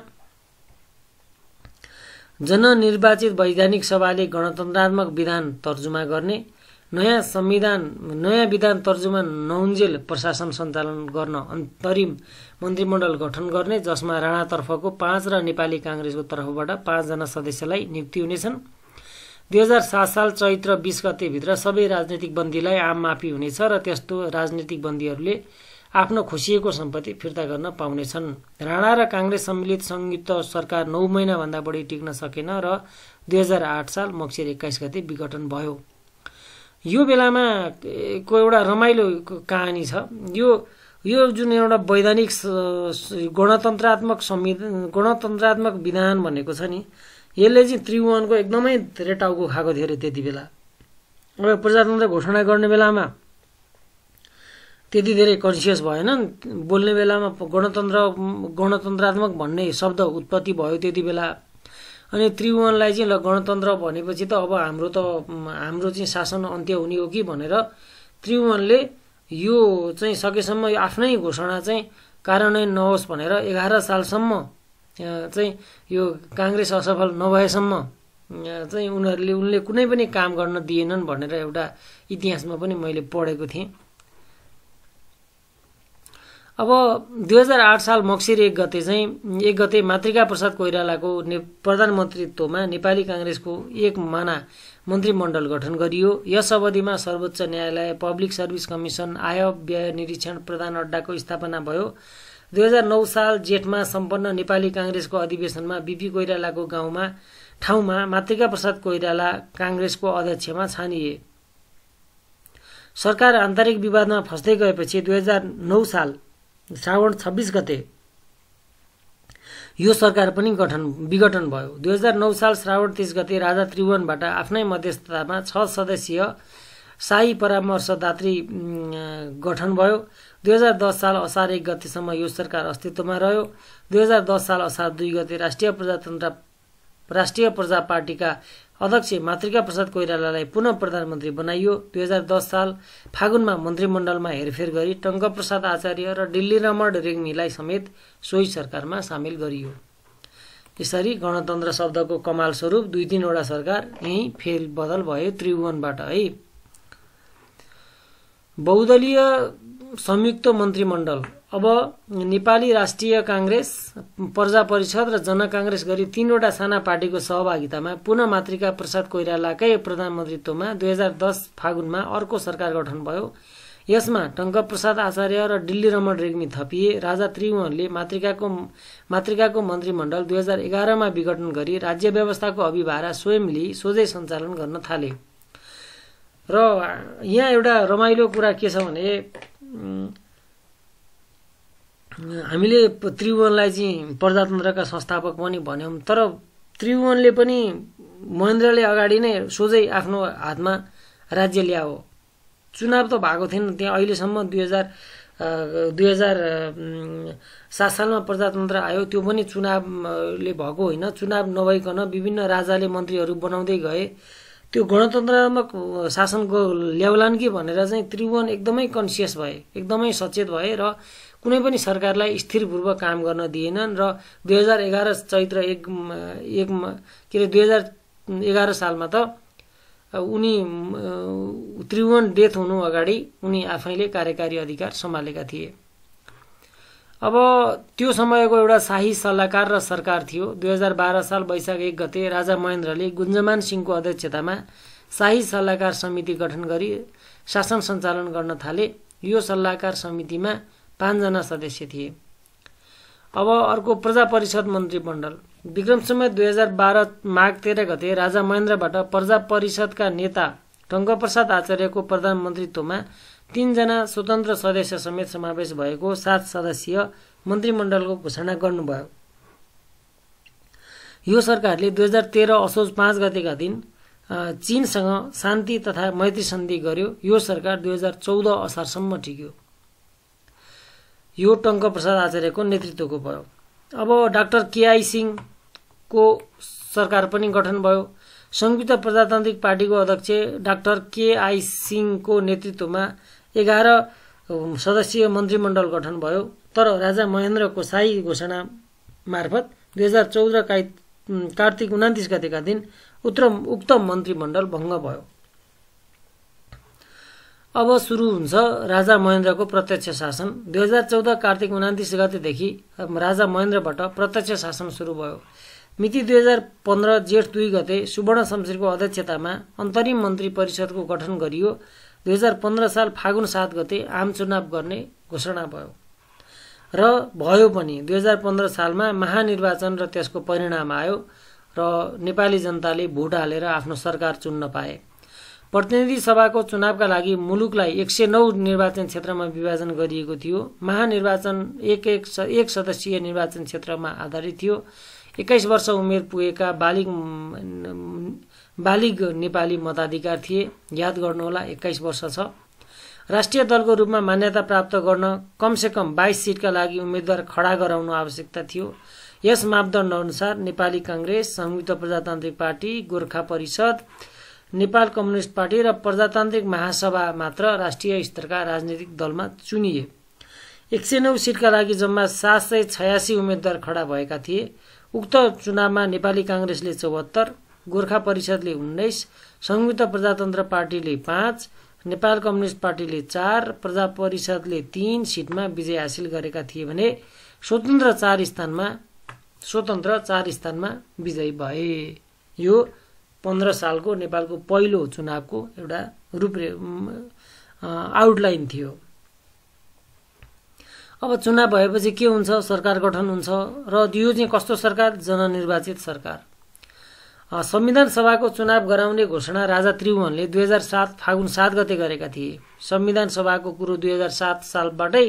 S1: जननिर्वाचित वैधानिक सभाले गणतन्त्रात्मक विधान तर्जुमा गर्ने नयाँ संविधान नयाँ विधान तर्जुमा नौन्जेल प्रशासन सञ्चालन गर्न अन्तरिम मन्त्रीमण्डल गठन गर्ने जसमा राणातर्फको पाँच र नेपाली काङ्ग्रेसको तर्फबाट पाँचजना सदस्यलाई नियुक्ति हुनेछन् दुई हजार सात साल चैत्र बिस गतेभित्र सबै राजनैतिक बन्दीलाई आम माफी हुनेछ र त्यस्तो राजनैतिक बन्दीहरूले आफ्नो खुसिएको सम्पत्ति फिर्ता गर्न पाउनेछन् राणा र काङ्ग्रेस सम्मिलित संयुक्त सरकार नौ महिनाभन्दा बढी टिक्न सकेन र दुई हजार आठ साल मक्सिर एक्काइस गते विघटन भयो यो बेलामा को एउटा रमाइलो कहानी छ यो यो जुन एउटा वैधानिक गणतन्त्रात्मक संविधान गणतन्त्रात्मक विधान भनेको छ नि यसले चाहिँ त्रिभुवनको एकदमै धेरै टाउको खाएको थियो अरे त्यति बेला अब प्रजातन्त्र घोषणा गर्ने बेलामा त्यति धेरै कन्सियस भएन बोल्ने बेलामा गणतन्त्र गणतन्त्रात्मक भन्ने शब्द उत्पत्ति भयो त्यति बेला अनि त्रिभुवनलाई चाहिँ ल गणतन्त्र भनेपछि त अब हाम्रो त हाम्रो चाहिँ शासन अन्त्य हुने हो कि भनेर त्रिभुवनले यो चाहिँ सकेसम्म यो आफ्नै घोषणा चाहिँ कार्यान्वयन नहोस् भनेर एघार सालसम्म चाहिँ यो काङ्ग्रेस असफल नभएसम्म चाहिँ उनीहरूले उनले कुनै पनि काम गर्न दिएनन् भनेर एउटा इतिहासमा पनि मैले पढेको थिएँ अब दुई हजार आठ साल मक्सिर एक गते चाहिँ एक गते मातृका प्रसाद कोइरालाको ने प्रधानमन्त्रीत्वमा नेपाली काङ्ग्रेसको एक माना मन्त्रीमण्डल गठन गरियो यस अवधिमा सर्वोच्च न्यायालय पब्लिक सर्भिस कमिसन आय व्यय निरीक्षण प्रधान अड्डाको स्थापना भयो दुई हजार नौ साल जेठमा सम्पन्न नेपाली काङ्ग्रेसको अधिवेशनमा बिपी कोइरालाको गाउँमा ठाउँमा मातृका प्रसाद कोइराला काङ्ग्रेसको अध्यक्षमा छानिए सरकार आन्तरिक विवादमा फस्दै गएपछि दुई हजार नौ साल श्रावण छब्बिस गते यो सरकार पनि गठन विघटन भयो दुई हजार नौ साल श्रावण तिस गते राजा त्रिभुवनबाट आफ्नै मध्यस्थतामा छ सदस्यीय साई परामर्शदात्री गठन भयो दुई हजार दस साल असार एक गतेसम्म यो सरकार अस्तित्वमा रह्यो दुई हजार दस साल असार दुई गते राष्ट्रिय प्रजातन्त्र राष्ट्रिय प्रजा पार्टीका अध्यक्ष मातृका प्रसाद कोइरालालाई पुनः प्रधानमन्त्री बनाइयो दुई हजार दस साल फागुनमा मन्त्रीमण्डलमा हेरफेर गरी टङ्क प्रसाद आचार्य र दिल्ली रमण रेग्मीलाई समेत सोही सरकारमा सामेल गरियो यसरी गणतन्त्र शब्दको कमाल स्वरूप दुई तिनवटा सरकार यहीँ फेरबदल भयो त्रिभुवनबाट है बहुदलीय संयुक्त मन्त्रीमण्डल अब नेपाली राष्ट्रिय काङ्ग्रेस प्रजा परिषद र जन जनकाङ्ग्रेस गरी तीनवटा साना पार्टीको सहभागितामा पुनः मातृका प्रसाद कोइरालाकै प्रधानमन्त्रीत्वमा दुई हजार दस फागुनमा अर्को सरकार गठन भयो यसमा प्रसाद आचार्य र दिल्ली रमण रेग्मी थपिए राजा त्रिभुवनले मातृकाको मातृकाको मन्त्रीमण्डल दुई हजार एघारमा विघटन गरी राज्य व्यवस्थाको अभिभारा लिई सोझै सञ्चालन गर्न थाले र यहाँ एउटा रमाइलो कुरा के छ भने हामीले त्रिभुवनलाई चाहिँ प्रजातन्त्रका संस्थापक पनि भन्यौँ तर त्रिभुवनले पनि महेन्द्रले अगाडि नै सोझै आफ्नो हातमा राज्य ल्याओ चुनाव त भएको थिएन त्यहाँ अहिलेसम्म दुई हजार दुई हजार सात सालमा प्रजातन्त्र आयो त्यो पनि चुनावले भएको होइन चुनाव नभइकन विभिन्न राजाले मन्त्रीहरू बनाउँदै गए त्यो गणतन्त्रात्मक शासनको ल्याउलान् कि भनेर चाहिँ त्रिभुवन एकदमै कन्सियस भए एकदमै सचेत भए र कुनै पनि सरकारलाई स्थिरपूर्वक काम गर्न दिएनन् र दुई हजार एघार चैत्र एक एकमा के अरे दुई हजार एघार सालमा त उनी त्रिभुवन डेथ हुनु अगाडि उनी आफैले कार्यकारी अधिकार सम्हालेका थिए अब त्यो समयको एउटा शाही सल्लाहकार र सरकार थियो दुई हजार बाह्र साल वैशाख एक गते राजा महेन्द्रले गुन्जमान सिंहको अध्यक्षतामा शाही सल्लाहकार समिति गठन गरी शासन सञ्चालन गर्न थाले यो सल्लाहकार समितिमा पाँचजना सदस्य थिए अब अर्को प्रजा परिषद मन्त्रीमण्डल विक्रम समय दुई हजार बाह्र माघ तेह्र गते राजा महेन्द्रबाट प्रजा परिषदका नेता टङ्कप्रसाद आचार्यको प्रधानमन्त्रीत्वमा तीनजना स्वतन्त्र सदस्य समेत समावेश भएको सात सदस्यीय मन्त्रीमण्डलको घोषणा गर्नुभयो यो सरकारले दुई हजार तेह्र असोज पाँच गतेका दिन चीनसँग शान्ति तथा मैत्री सन्धि गर्यो यो सरकार दुई हजार चौध असारसम्म टिक्यो यो टङ्क प्रसाद आचार्यको नेतृत्वको भयो अब डाक्टर केआई सिंहको सरकार पनि गठन भयो संयुक्त प्रजातान्त्रिक पार्टीको अध्यक्ष डाक्टर केआई सिंहको नेतृत्वमा एघार सदस्यीय मन्त्रीमण्डल गठन भयो तर राजा महेन्द्रको साई घोषणा मार्फत दुई हजार चौध का कार्तिक उनातिस गतेका दिन उत्तर उक्त मन्त्रीमण्डल भङ्ग भयो अब सुरु हुन्छ राजा महेन्द्रको प्रत्यक्ष शासन दुई हजार चौध कार्तिक उनातिस गतेदेखि राजा महेन्द्रबाट प्रत्यक्ष शासन सुरु भयो मिति दुई हजार पन्ध्र जेठ दुई गते सुवर्ण शमशेरको अध्यक्षतामा अन्तरिम मन्त्री परिषदको गठन गरियो दुई हजार पन्ध्र साल फागुन सात गते आम चुनाव गर्ने घोषणा भयो र भयो पनि दुई हजार पन्ध्र सालमा महानिर्वाचन र त्यसको परिणाम आयो र नेपाली जनताले भोट हालेर आफ्नो सरकार चुन्न पाए प्रतिनिधि सभाको चुनावका लागि मुलुकलाई एक सय नौ निर्वाचन क्षेत्रमा विभाजन गरिएको थियो महानिर्वाचन एक एक एक सदस्यीय निर्वाचन क्षेत्रमा आधारित थियो एक्काइस वर्ष उमेर पुगेका बालिक बालिग नेपाली मताधिकार थिए याद गर्नुहोला एक्काइस वर्ष छ राष्ट्रिय दलको रूपमा मान्यता प्राप्त गर्न कमसेकम बाइस सिटका लागि उम्मेद्वार खडा गराउनु आवश्यकता थियो यस मापदण्ड अनुसार नेपाली कांग्रेस संयुक्त प्रजातान्त्रिक पार्टी गोर्खा परिषद नेपाल कम्युनिस्ट पार्टी र प्रजातान्त्रिक महासभा मात्र राष्ट्रिय स्तरका राजनीतिक दलमा चुनिए एक सय नौ सिटका लागि जम्मा सात सय छयासी उम्मेद्वार खडा भएका थिए उक्त चुनावमा नेपाली काङ्ग्रेसले चौहत्तर गोर्खा परिषदले उन्नाइस संयुक्त प्रजातन्त्र पार्टीले पाँच नेपाल कम्युनिस्ट पार्टीले चार प्रजा परिषदले तीन सिटमा विजय हासिल गरेका थिए भने स्वतन्त्र चार स्थानमा स्वतन्त्र चार स्थानमा विजयी भए यो पन्ध्र सालको नेपालको पहिलो चुनावको एउटा रूपरे आउटलाइन थियो अब चुनाव भएपछि के हुन्छ सरकार गठन हुन्छ र यो चाहिँ कस्तो सरकार जननिर्वाचित सरकार संविधान सभाको चुनाव गराउने घोषणा राजा त्रिभुवनले दुई हजार सात फागुन सात गते गरेका थिए संविधान सभाको कुरो दुई हजार सात सालबाटै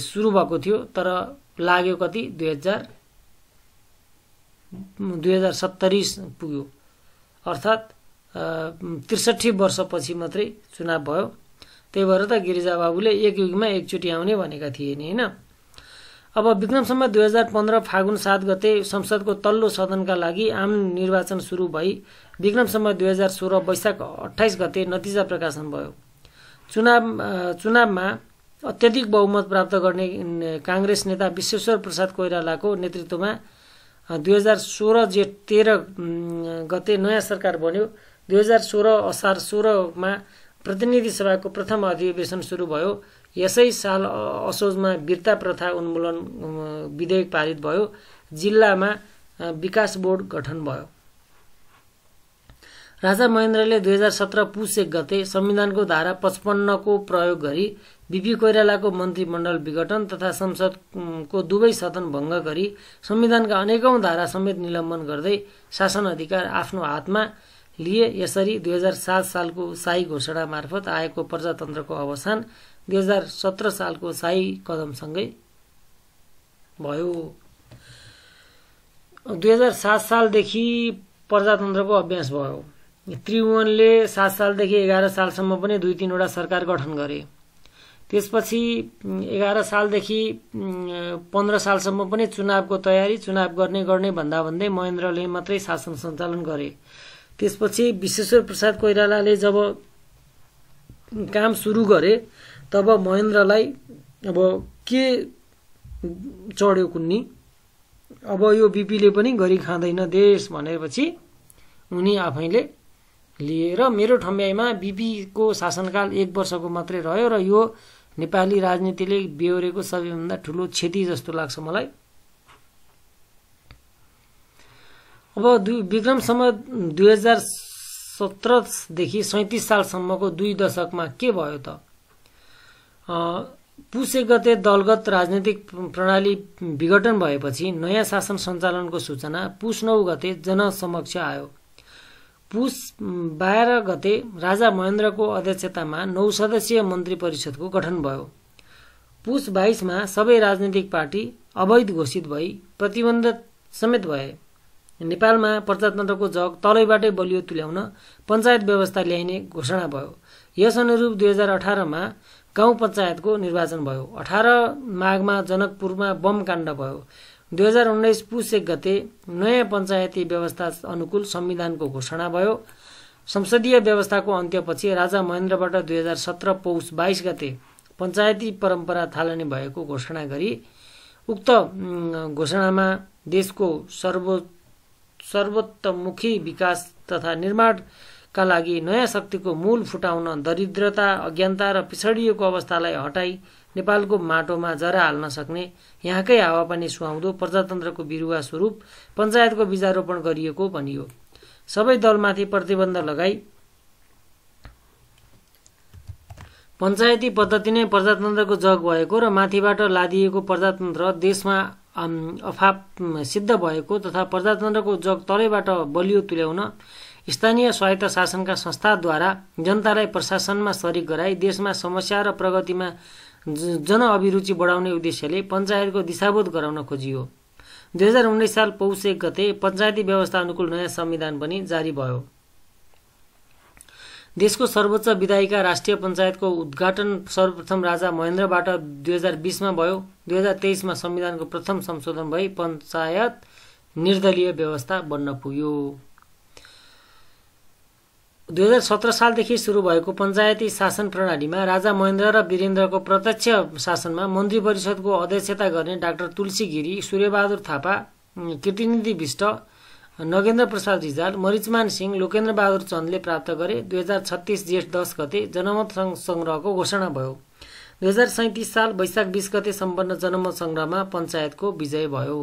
S1: सुरु भएको थियो तर लाग्यो कति दुई हजार दुई हजार सत्तरी पुग्यो अर्थात् त्रिसठी वर्षपछि मात्रै चुनाव भयो त्यही भएर त गिरिजाबाबुले एक युगमा एकचोटि आउने भनेका थिए नि होइन अब विक्रमसम्म दुई हजार पन्ध्र फागुन सात गते संसदको तल्लो सदनका लागि आम निर्वाचन सुरु भई विक्रमसम्म दुई हजार सोह्र वैशाख अठाइस गते नतिजा प्रकाशन भयो चुनाव चुनावमा अत्यधिक बहुमत प्राप्त गर्ने काङ्ग्रेस नेता विश्वेश्वर प्रसाद कोइरालाको नेतृत्वमा दुई हजार सोह्र जेठ तेह्र गते नयाँ सरकार बन्यो दुई हजार सोह्र असार सोह्रमा प्रतिनिधि सभाको प्रथम अधिवेशन सुरु भयो यसै साल असोजमा वीरता प्रथा उन्मूलन विधेयक पारित भयो जिल्लामा विकास बोर्ड गठन भयो राजा महेन्द्रले दुई हजार सत्र पुस एक गते संविधानको धारा पचपन्नको प्रयोग गरी बिपी कोइरालाको मन्त्रीमण्डल विघटन तथा संसदको दुवै सदन भङ्ग गरी संविधानका अनेकौं धारा समेत निलम्बन गर्दै शासन अधिकार आफ्नो हातमा लिए यसरी दुई हजार सात सालको शाही घोषणा मार्फत आएको प्रजातन्त्रको अवसान दुई हजार सत्र सालको साई कदमसँगै भयो दुई हजार सात सालदेखि प्रजातन्त्रको अभ्यास भयो त्रिभुवनले सात सालदेखि एघार सालसम्म पनि दुई तिनवटा सरकार गठन गरे त्यसपछि एघार सालदेखि पन्ध्र सालसम्म पनि चुनावको तयारी चुनाव गर्ने गर्ने भन्दा भन्दै महेन्द्रले मात्रै शासन सञ्चालन गरे त्यसपछि विश्वेश्वर प्रसाद कोइरालाले जब काम सुरु गरे तब महेन्द्रलाई अब के चढ्यो कुन्नी अब यो बिपीले पनि गरी खाँदैन देश भनेपछि उनी आफैले लिएर मेरो ठम्ब्याइमा बिपीको शासनकाल एक वर्षको मात्रै रह्यो र यो नेपाली राजनीतिले बेहोरेको सबैभन्दा ठुलो क्षति जस्तो लाग्छ मलाई अब दुई विक्रमसम्म दुई हजार सत्रदेखि सैँतिस सालसम्मको दुई दशकमा के भयो त पुस गते दलगत राजनैतिक प्रणाली विघटन भएपछि नयाँ शासन सञ्चालनको सूचना पुस नौ गते जनसमक्ष आयो पुस बाह्र गते राजा महेन्द्रको अध्यक्षतामा नौ सदस्यीय मन्त्री परिषदको गठन भयो पुस बाइसमा सबै राजनैतिक पार्टी अवैध घोषित भई प्रतिबन्ध समेत भए नेपालमा प्रजातन्त्रको जग तलैबाटै बलियो तुल्याउन पञ्चायत व्यवस्था ल्याइने घोषणा भयो यस अनुरूप दुई हजार अठारमा गाउँ पञ्चायतको निर्वाचन भयो अठार माघमा जनकपुरमा बम काण्ड भयो दुई हजार उन्नाइस पुस एक गते नयाँ पञ्चायती व्यवस्था अनुकूल संविधानको घोषणा भयो संसदीय व्यवस्थाको अन्त्यपछि राजा महेन्द्रबाट दुई हजार सत्र पौष बाइस गते पञ्चायती परम्परा थालनी भएको घोषणा गरी उक्त घोषणामा देशको सर्वो सर्वोत्तमुखी विकास तथा निर्माण का लागि नयाँ शक्तिको मूल फुटाउन दरिद्रता अज्ञानता र पिछडिएको अवस्थालाई हटाई नेपालको माटोमा जरा हाल्न सक्ने यहाँकै हावापानी सुहाउँदो प्रजातन्त्रको बिरुवा स्वरूप पञ्चायतको बिजारोपण गरिएको भनियो सबै दलमाथि प्रतिबन्ध लगाई पञ्चायती पद्धति नै प्रजातन्त्रको जग भएको र माथिबाट लादिएको प्रजातन्त्र देशमा अफाप सिद्ध भएको तथा प्रजातन्त्रको जग तलैबाट बलियो तुल्याउन स्थानीय स्वायत्त शासनका संस्थाद्वारा जनतालाई प्रशासनमा सरिक गराई देशमा समस्या र प्रगतिमा जनअभिरुचि बढाउने उद्देश्यले पञ्चायतको दिशाबोध गराउन खोजियो दुई हजार उन्नाइस साल पौष एक गते पञ्चायती व्यवस्था अनुकूल नयाँ संविधान पनि जारी भयो देशको सर्वोच्च विधायिका राष्ट्रिय पञ्चायतको उद्घाटन सर्वप्रथम राजा महेन्द्रबाट दुई हजार बिसमा भयो दुई हजार तेइसमा संविधानको प्रथम संशोधन भई पञ्चायत निर्दलीय व्यवस्था बन्न पुग्यो दुई हजार सत्र सालदेखि सुरु भएको पञ्चायती शासन प्रणालीमा राजा महेन्द्र र वीरेन्द्रको प्रत्यक्ष शासनमा मन्त्री परिषदको अध्यक्षता गर्ने डाक्टर तुलसी गिरी सूर्यबहादुर थापा कृतिनिधि विष्ट नगेन्द्र प्रसाद रिजाल मरिचमान सिंह लोकेन्द्र बहादुर चन्दले प्राप्त गरे दुई हजार छत्तिस जेठ दस गते जनमत सङ्ग्रहको घोषणा भयो दुई हजार सैतिस साल वैशाख बिस गते सम्पन्न जनमत सङ्ग्रहमा पञ्चायतको विजय भयो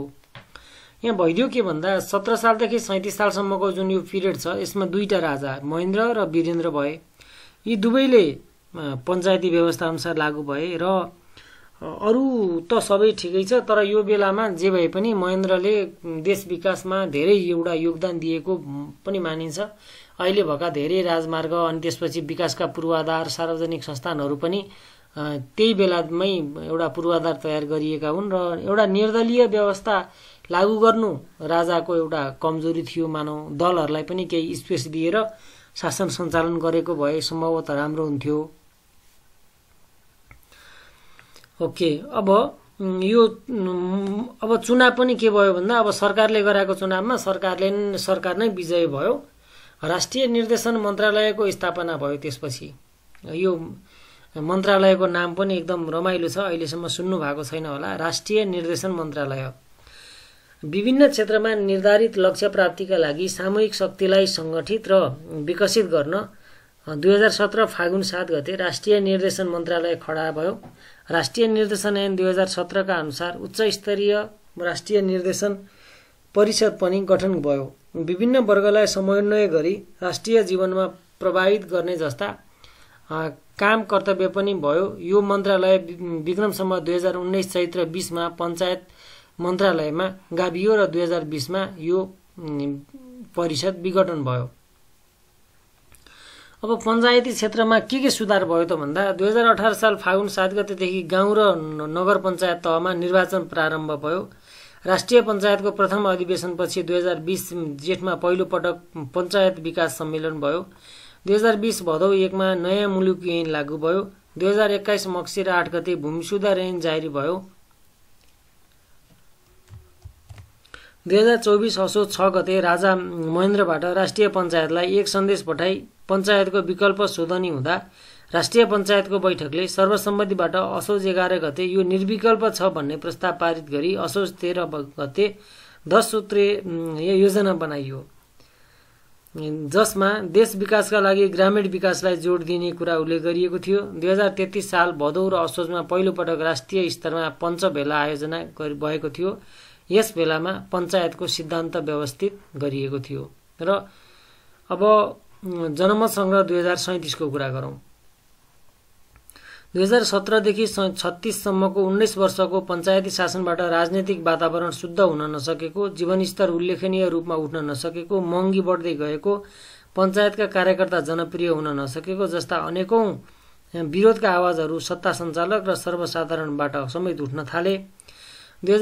S1: यहाँ भइदियो के भन्दा सत्र सालदेखि सैँतिस सालसम्मको जुन यो पिरियड छ यसमा दुईवटा राजा महेन्द्र र वीरेन्द्र भए यी दुवैले पञ्चायती अनुसार लागू भए र अरू त सबै ठिकै छ तर यो बेलामा जे भए पनि महेन्द्रले देश विकासमा धेरै एउटा योगदान दिएको पनि मानिन्छ अहिले भएका धेरै राजमार्ग अनि त्यसपछि विकासका पूर्वाधार सार्वजनिक संस्थानहरू पनि त्यही बेलामै एउटा पूर्वाधार तयार गरिएका हुन् र एउटा निर्दलीय व्यवस्था लागू गर्नु राजाको एउटा कमजोरी थियो मानौ दलहरूलाई पनि केही स्पेस दिएर शासन सञ्चालन गरेको भए सम्भवतः राम्रो हुन्थ्यो ओके अब यो अब चुनाव पनि के भयो भन्दा अब सरकारले गराएको चुनावमा सरकारले सरकार नै विजय भयो राष्ट्रिय निर्देशन मन्त्रालयको स्थापना भयो त्यसपछि यो मन्त्रालयको नाम पनि एकदम रमाइलो छ अहिलेसम्म सुन्नु भएको छैन होला राष्ट्रिय निर्देशन मन्त्रालय विभिन्न क्षेत्रमा निर्धारित लक्ष्य प्राप्तिका लागि सामूहिक शक्तिलाई सङ्गठित र विकसित गर्न दुई हजार सत्र फागुन सात गते राष्ट्रिय निर्देशन मन्त्रालय खडा भयो राष्ट्रिय निर्देशन ऐन दुई हजार सत्रका अनुसार उच्च स्तरीय राष्ट्रिय निर्देशन परिषद पनि गठन भयो विभिन्न वर्गलाई समन्वय गरी राष्ट्रिय जीवनमा प्रभावित गर्ने जस्ता काम कर्तव्य पनि भयो यो मन्त्रालय विक्रमसम्म दुई हजार उन्नाइस चैत्र बिसमा पञ्चायत मन्त्रालयमा गाभियो र दुई हजार बिसमा यो परिषद विघटन भयो अब पञ्चायती क्षेत्रमा के के सुधार भयो त भन्दा दुई हजार अठार साल फागुन सात गतेदेखि गाउँ र नगर पञ्चायत तहमा निर्वाचन प्रारम्भ भयो राष्ट्रिय पञ्चायतको प्रथम अधिवेशनपछि दुई हजार बिस जेठमा पहिलोपटक पञ्चायत विकास सम्मेलन भयो दुई हजार बिस भदौ एकमा नयाँ मुलुक ऐन लागू भयो दुई हजार एक्काइस मक्सिर आठ गते भूमि सुधार ऐन जारी भयो दुई हजार चौबिस असो छ गते राजा महेन्द्रबाट राष्ट्रिय पञ्चायतलाई एक सन्देश पठाई पञ्चायतको विकल्प शोधनी हुँदा राष्ट्रिय पञ्चायतको बैठकले सर्वसम्मतिबाट असोज एघार गते यो निर्विकल्प छ भन्ने प्रस्ताव पारित गरी असोज तेह्र गते दस सूत्रीय योजना बनाइयो जसमा देश विकासका लागि ग्रामीण विकासलाई जोड दिने कुरा उल्लेख गरिएको थियो दुई हजार तेत्तिस साल भदौ र असोजमा पहिलोपटक राष्ट्रिय स्तरमा पञ्च भेला आयोजना भएको थियो यस बेलामा पञ्चायतको सिद्धान्त व्यवस्थित गरिएको थियो र अब जनमत सङ्ग्रह दुई हजार सैँतिसको कुरा गरौँ दुई हजार सत्रदेखि छत्तिससम्मको उन्नाइस वर्षको पञ्चायती शासनबाट राजनैतिक वातावरण शुद्ध हुन नसकेको जीवनस्तर उल्लेखनीय रूपमा उठ्न नसकेको महँगी बढ्दै गएको पञ्चायतका कार्यकर्ता जनप्रिय हुन नसकेको जस्ता अनेकौं विरोधका आवाजहरू सत्ता सञ्चालक र सर्वसाधारणबाट समेत उठ्न थाले दुई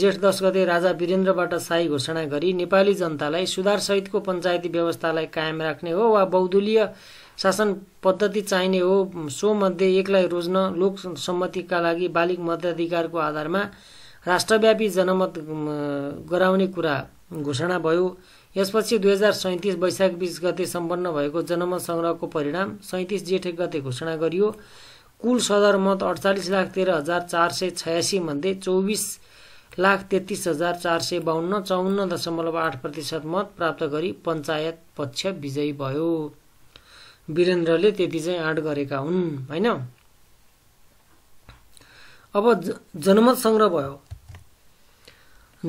S1: जेठ दस गते राजा वीरेन्द्रबाट शाही घोषणा गरी नेपाली जनतालाई सुधारसहितको पञ्चायती व्यवस्थालाई कायम राख्ने हो वा बहुदलीय शासन पद्धति चाहिने हो सो सोमध्ये एकलाई रोज्न लोकसम्मतिका लागि बालिक मताधिकारको आधारमा राष्ट्रव्यापी जनमत गराउने कुरा घोषणा भयो यसपछि दुई हजार सैँतिस वैशाख बिस गते सम्पन्न भएको जनमत सङ्ग्रहको परिणाम सैँतिस जेठ गते घोषणा गरियो कुल सदरमत अडचालिस लाख तेह्र हजार चार सय छयासी मध्ये चौबिस लाख तेत्तिस हजार चार सय बाहन्न चौन्न दशमलव आठ प्रतिशत मत प्राप्त गरी पञ्चायत पक्ष विजयी भयो वीरेन्द्रले त्यति चाहिँ आँट गरेका हुन् होइन अब जनमत सङ्ग्रह भयो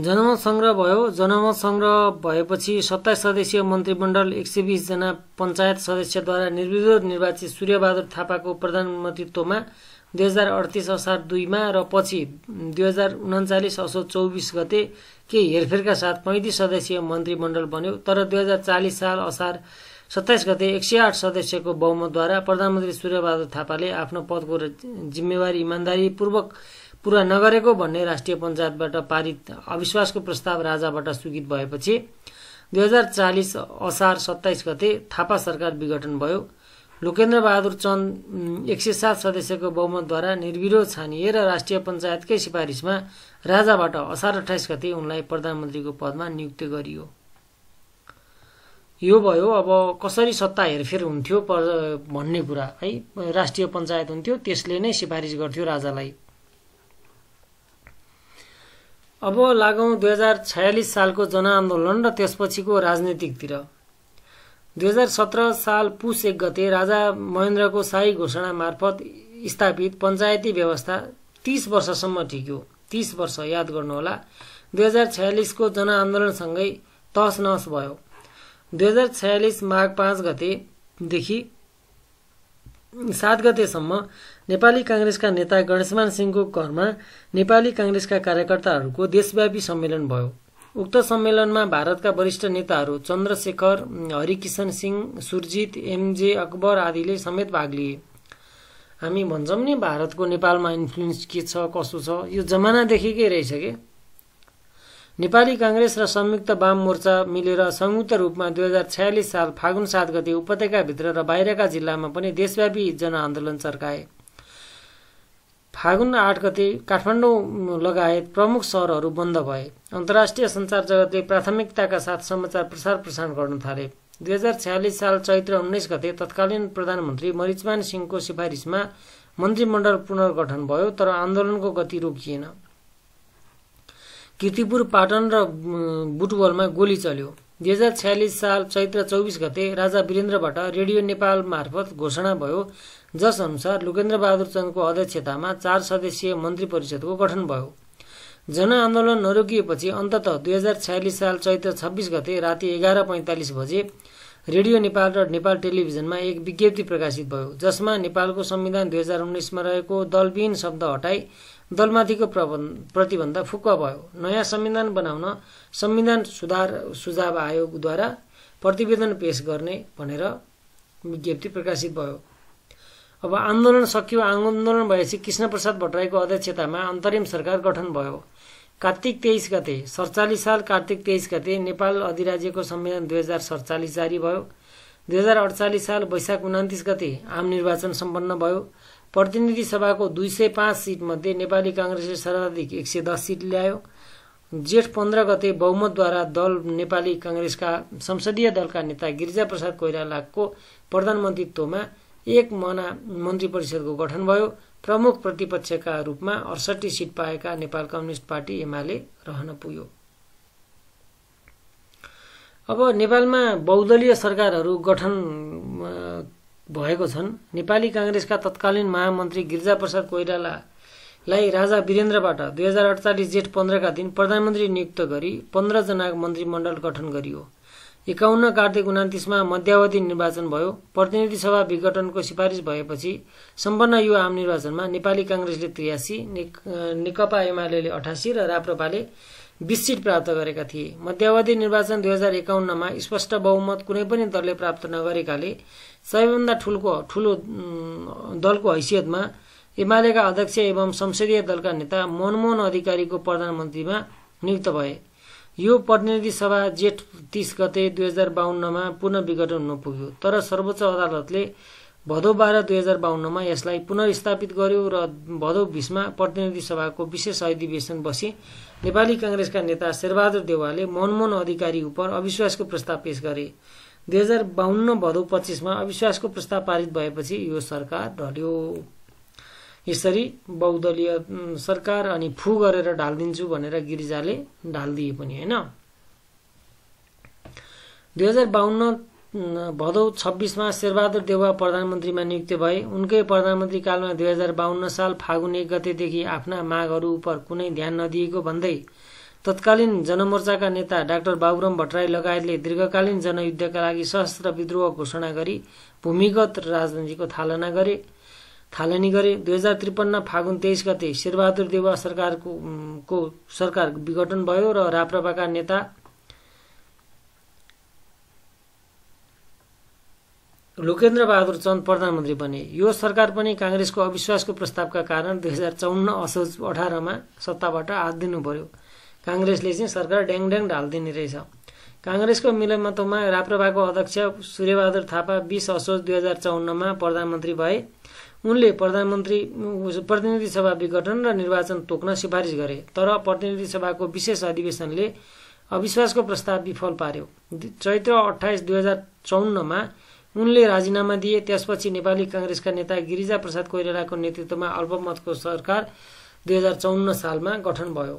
S1: जनमत सङ्ग्रह भयो जनमत सङ्ग्रह भएपछि सत्ताइस सदस्यीय मन्त्रीमण्डल एक सय बिसजना पञ्चायत सदस्यद्वारा निर्विरोध निर्वाचित सूर्यबहादुर थापाको प्रधानमन्त्रीत्वमा दुई हजार अडतिस असार दुईमा र पछि दुई हजार उन्चालिस असो चौबिस गते केही हेरफेरका साथ पैँतिस सदस्यीय मन्त्रीमण्डल बन्यो तर दुई हजार चालिस साल असार सत्ताइस गते एक सय आठ सदस्यको बहुमतद्वारा प्रधानमन्त्री सूर्यबहादुर थापाले आफ्नो पदको जिम्मेवारी इमान्दारीपूर्वक पुरा नगरेको भन्ने राष्ट्रिय पञ्चायतबाट पारित अविश्वासको प्रस्ताव राजाबाट स्वीकृत भएपछि दुई हजार चालिस असार सत्ताइस गते थापा सरकार विघटन भयो लोकेन्द्र बहादुर चन्द एक सय सात सदस्यको बहुमतद्वारा निर्विरोध छानिएर राष्ट्रिय पञ्चायतकै सिफारिसमा राजाबाट असार अठाइस गते उनलाई प्रधानमन्त्रीको पदमा नियुक्त गरियो यो भयो अब कसरी सत्ता हेरफेर हुन्थ्यो भन्ने कुरा है राष्ट्रिय पञ्चायत हुन्थ्यो त्यसले नै सिफारिस गर्थ्यो राजालाई अब लागौँ दुई हजार छयालिस सालको जनआन्दोलन र त्यसपछिको राजनीतिकतिर दुई हजार सत्र साल पुस एक गते राजा महेन्द्रको शाही घोषणा मार्फत स्थापित पञ्चायती व्यवस्था तीस वर्षसम्म टिक्यो तीस वर्ष याद गर्नुहोला दुई हजार छयालिसको जनआन्दोलनसँगै तहस नहस भयो दुई हजार छयालिस माघ पाँच गतेदेखि सात गतेसम्म नेपाली काङ्ग्रेसका नेता गणेशमान सिंहको घरमा नेपाली काङ्ग्रेसका कार्यकर्ताहरूको देशव्यापी सम्मेलन भयो उक्त सम्मेलनमा भारतका वरिष्ठ नेताहरू चन्द्रशेखर हरिकिशन सिंह सुरजित एमजे अकबर आदिले समेत भाग लिए हामी भन्छौँ नि भारतको नेपालमा इन्फ्लुएन्स के छ कसो छ यो जमानादेखिकै रहेछ के नेपाली काङ्ग्रेस र संयुक्त वाम मोर्चा मिलेर संयुक्त रूपमा दुई हजार छयालिस साल फागुन सात गते उपत्यकाभित्र र बाहिरका जिल्लामा पनि देशव्यापी जनआन्दोलन चर्काए फागुन आठ गते काठमाडौँ लगायत प्रमुख सहरहरू बन्द भए अन्तर्राष्ट्रिय सञ्चार जगतले प्राथमिकताका साथ समाचार प्रसार प्रसारण गर्न थाले दुई हजार छ्यालिस साल चैत्र उन्नाइस गते तत्कालीन प्रधानमन्त्री मरिचमान सिंहको सिफारिसमा मन्त्रीमण्डल पुनर्गठन भयो तर आन्दोलनको गति रोकिएन किर्तिपुर पाटन र बुटवलमा गोली चल्यो दुई हजार छ्यालिस साल चैत्र चौबिस गते राजा वीरेन्द्रबाट रेडियो नेपाल मार्फत घोषणा भयो जसअनुसार बहादुर चन्दको अध्यक्षतामा चार सदस्यीय मन्त्री परिषदको गठन भयो जनआन्दोलन नरोकिएपछि अन्तत दुई हजार छयालिस साल चैत्र छब्बिस गते राति एघार पैँतालिस बजे रेडियो नेपाल र नेपाल टेलिभिजनमा एक विज्ञप्ति प्रकाशित भयो जसमा नेपालको संविधान दुई हजार उन्नाइसमा रहेको दलविहीन शब्द हटाई दलमाथिको प्रतिबन्ध फुक्वा भयो नयाँ संविधान बनाउन संविधान सुधार सुझाव आयोगद्वारा प्रतिवेदन पेश गर्ने भनेर विज्ञप्ति प्रकाशित भयो अब आन्दोलन सकियो आन्दोलन भएपछि कृष्णप्रसाद भट्टराईको अध्यक्षतामा अन्तरिम सरकार गठन भयो कार्तिक तेइस गते सडचालिस साल कार्तिक तेइस गते नेपाल अधिराज्यको संविधान दुई हजार सडचालिस जारी भयो दुई हजार अडचालिस साल वैशाख उनातिस गते आम निर्वाचन सम्पन्न भयो प्रतिनिधि सभाको दुई सय पाँच सिटमध्ये नेपाली काङ्ग्रेसले सर्वाधिक एक सय दस सिट ल्यायो जेठ पन्ध्र गते बहुमतद्वारा दल नेपाली काङ्ग्रेसका संसदीय दलका नेता गिरिजाप्रसाद कोइरालाको प्रधानमन्त्रीत्वमा एक मना मन्त्री परिषदको गठन भयो प्रमुख प्रतिपक्षका रूपमा अडसठी सिट पाएका नेपाल कम्युनिष्ट पार्टी एमाले रहन पुग्यो अब नेपालमा बहुदलीय सरकारहरू गठन भएको छन् नेपाली काङ्ग्रेसका तत्कालीन महामन्त्री गिरिजाप्रसाद कोइरालालाई राजा वीरेन्द्रबाट दुई हजार अडचालिस जेठ पन्ध्रका दिन प्रधानमन्त्री नियुक्त गरी पन्ध्रजना मन्त्रीमण्डल गठन गरियो एकाउन्न कार्तिक उनातिसमा मध्यावधि निर्वाचन भयो प्रतिनिधि सभा विघटनको सिफारिस भएपछि सम्पन्न यो आम निर्वाचनमा नेपाली काङ्ग्रेसले त्रियासी नेकपा एमाले अठासी र राप्रपाले बिस सिट प्राप्त गरेका थिए मध्यावधि निर्वाचन दुई हजार एकाउन्नमा स्पष्ट बहुमत कुनै पनि दलले प्राप्त नगरेकाले सबैभन्दा ठुलको ठुलो दलको हैसियतमा एमालेका अध्यक्ष एवं संसदीय दलका नेता मनमोहन अधिकारीको प्रधानमन्त्रीमा नियुक्त भए यो प्रतिनिधि सभा जेठ तिस गते दुई हजार बाहन्नमा पुनः विघटन हुन पुग्यो तर सर्वोच्च अदालतले भदौ बाह्र दुई हजार बाहन्नमा यसलाई पुनर्स्थापित गर्यो र भदौ बिसमा प्रतिनिधि सभाको विशेष अधिवेशन बसी नेपाली काङ्ग्रेसका नेता शेरबहादुर देवालले मनमोहन अधिकारी उप अविश्वासको प्रस्ताव पेश गरे दुई हजार बाहन्न भदौ पच्चिसमा अविश्वासको प्रस्ताव पारित भएपछि यो सरकार ढल्यो यसरी बहुदलीय सरकार अनि फू गरेर ढालिदिन्छु भनेर गिरिजाले ढालिदिए पनि होइन दुई हजार बाहन्न भदौ छब्बिसमा शेरबहादुर देवा प्रधानमन्त्रीमा नियुक्त भए उनकै प्रधानमन्त्री कालमा दुई हजार बाहन्न साल फागुन एक गतेदेखि आफ्ना मागहरू उप कुनै ध्यान नदिएको भन्दै तत्कालीन जनमोर्चाका नेता डाक्टर बाबुराम भट्टराई लगायतले दीर्घकालीन जनयुद्धका लागि सशस्त्र विद्रोह घोषणा गरी भूमिगत राजनीतिको थालना गरे थालनी गरे दुई हजार त्रिपन्न फागुन तेइस गते शेरबहादुर देवा सरकारको को सरकार विघटन भयो र राप्रपाका नेता लोकेन्द्र बहादुर चन्द प्रधानमन्त्री बने यो सरकार पनि काङ्ग्रेसको अविश्वासको प्रस्तावका कारण दुई हजार चौन्न असोज अठारमा सत्ताबाट हात दिनु पर्यो काङ्ग्रेसले चाहिँ सरकार ड्याङ ड्याङ ढालिदिने रहेछ काङ्ग्रेसको मिलमतोमा राप्रपाको अध्यक्ष सूर्यबहादुर थापा बिस असोज दुई हजार चौन्नमा प्रधानमन्त्री भए उनले प्रधानमन्त्री प्रतिनिधि सभा विघटन र निर्वाचन तोक्न सिफारिस गरे तर प्रतिनिधि सभाको विशेष अधिवेशनले अविश्वासको प्रस्ताव विफल पार्यो चैत्र अठाइस दुई हजार चौन्नमा उनले राजीनामा दिए त्यसपछि नेपाली काङ्ग्रेसका नेता गिरिजा प्रसाद कोइरालाको नेतृत्वमा अल्पमतको सरकार दुई हजार चौन्न सालमा गठन भयो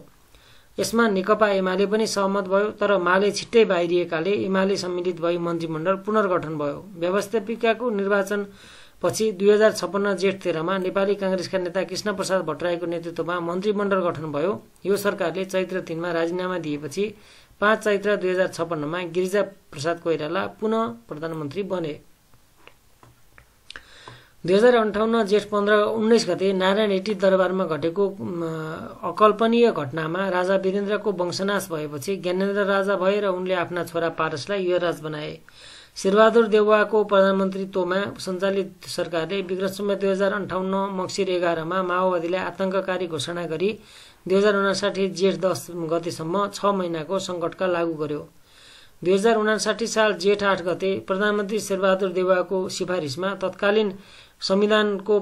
S1: यसमा नेकपा एमाले पनि सहमत भयो तर माले छिट्टै बाहिरिएकाले एमाले सम्मिलित भई मन्त्रीमण्डल पुनर्गठन भयो व्यवस्थापिकाको निर्वाचन पछि दुई हजार छप्पन्न जेठ तेह्रमा नेपाली काङ्ग्रेसका नेता कृष्ण प्रसाद भट्टराईको नेतृत्वमा मन्त्रीमण्डल गठन भयो यो सरकारले चैत्र तिनमा राजीनामा दिएपछि पाँच चैत्र दुई हजार छप्पन्नमा गिरिजा प्रसाद कोइराला पुनः प्रधानमन्त्री बने दुई हजार अन्ठाउन्न जेठ पन्ध्र उन्नाइस गते नारायण हेटी दरबारमा घटेको अकल्पनीय घटनामा राजा वीरेन्द्रको वंशनाश भएपछि ज्ञानेन्द्र राजा भए र उनले आफ्ना छोरा पारसलाई युवराज बनाए शेरबहादुर देउवाको प्रधानमन्त्रीत्वमा सञ्चालित सरकारले विक्रमसम्म दुई हजार अन्ठाउन्न मक्सिर एघारमा माओवादीलाई आतंककारी घोषणा गरी दुई हजार उनासाठी जेठ दस गतेसम्म छ महिनाको सङ्कटका लागू गर्यो दुई हजार उनासाठी साल जेठ आठ गते प्रधानमन्त्री शेरबहादुर देउवाको सिफारिसमा तत्कालीन संविधानको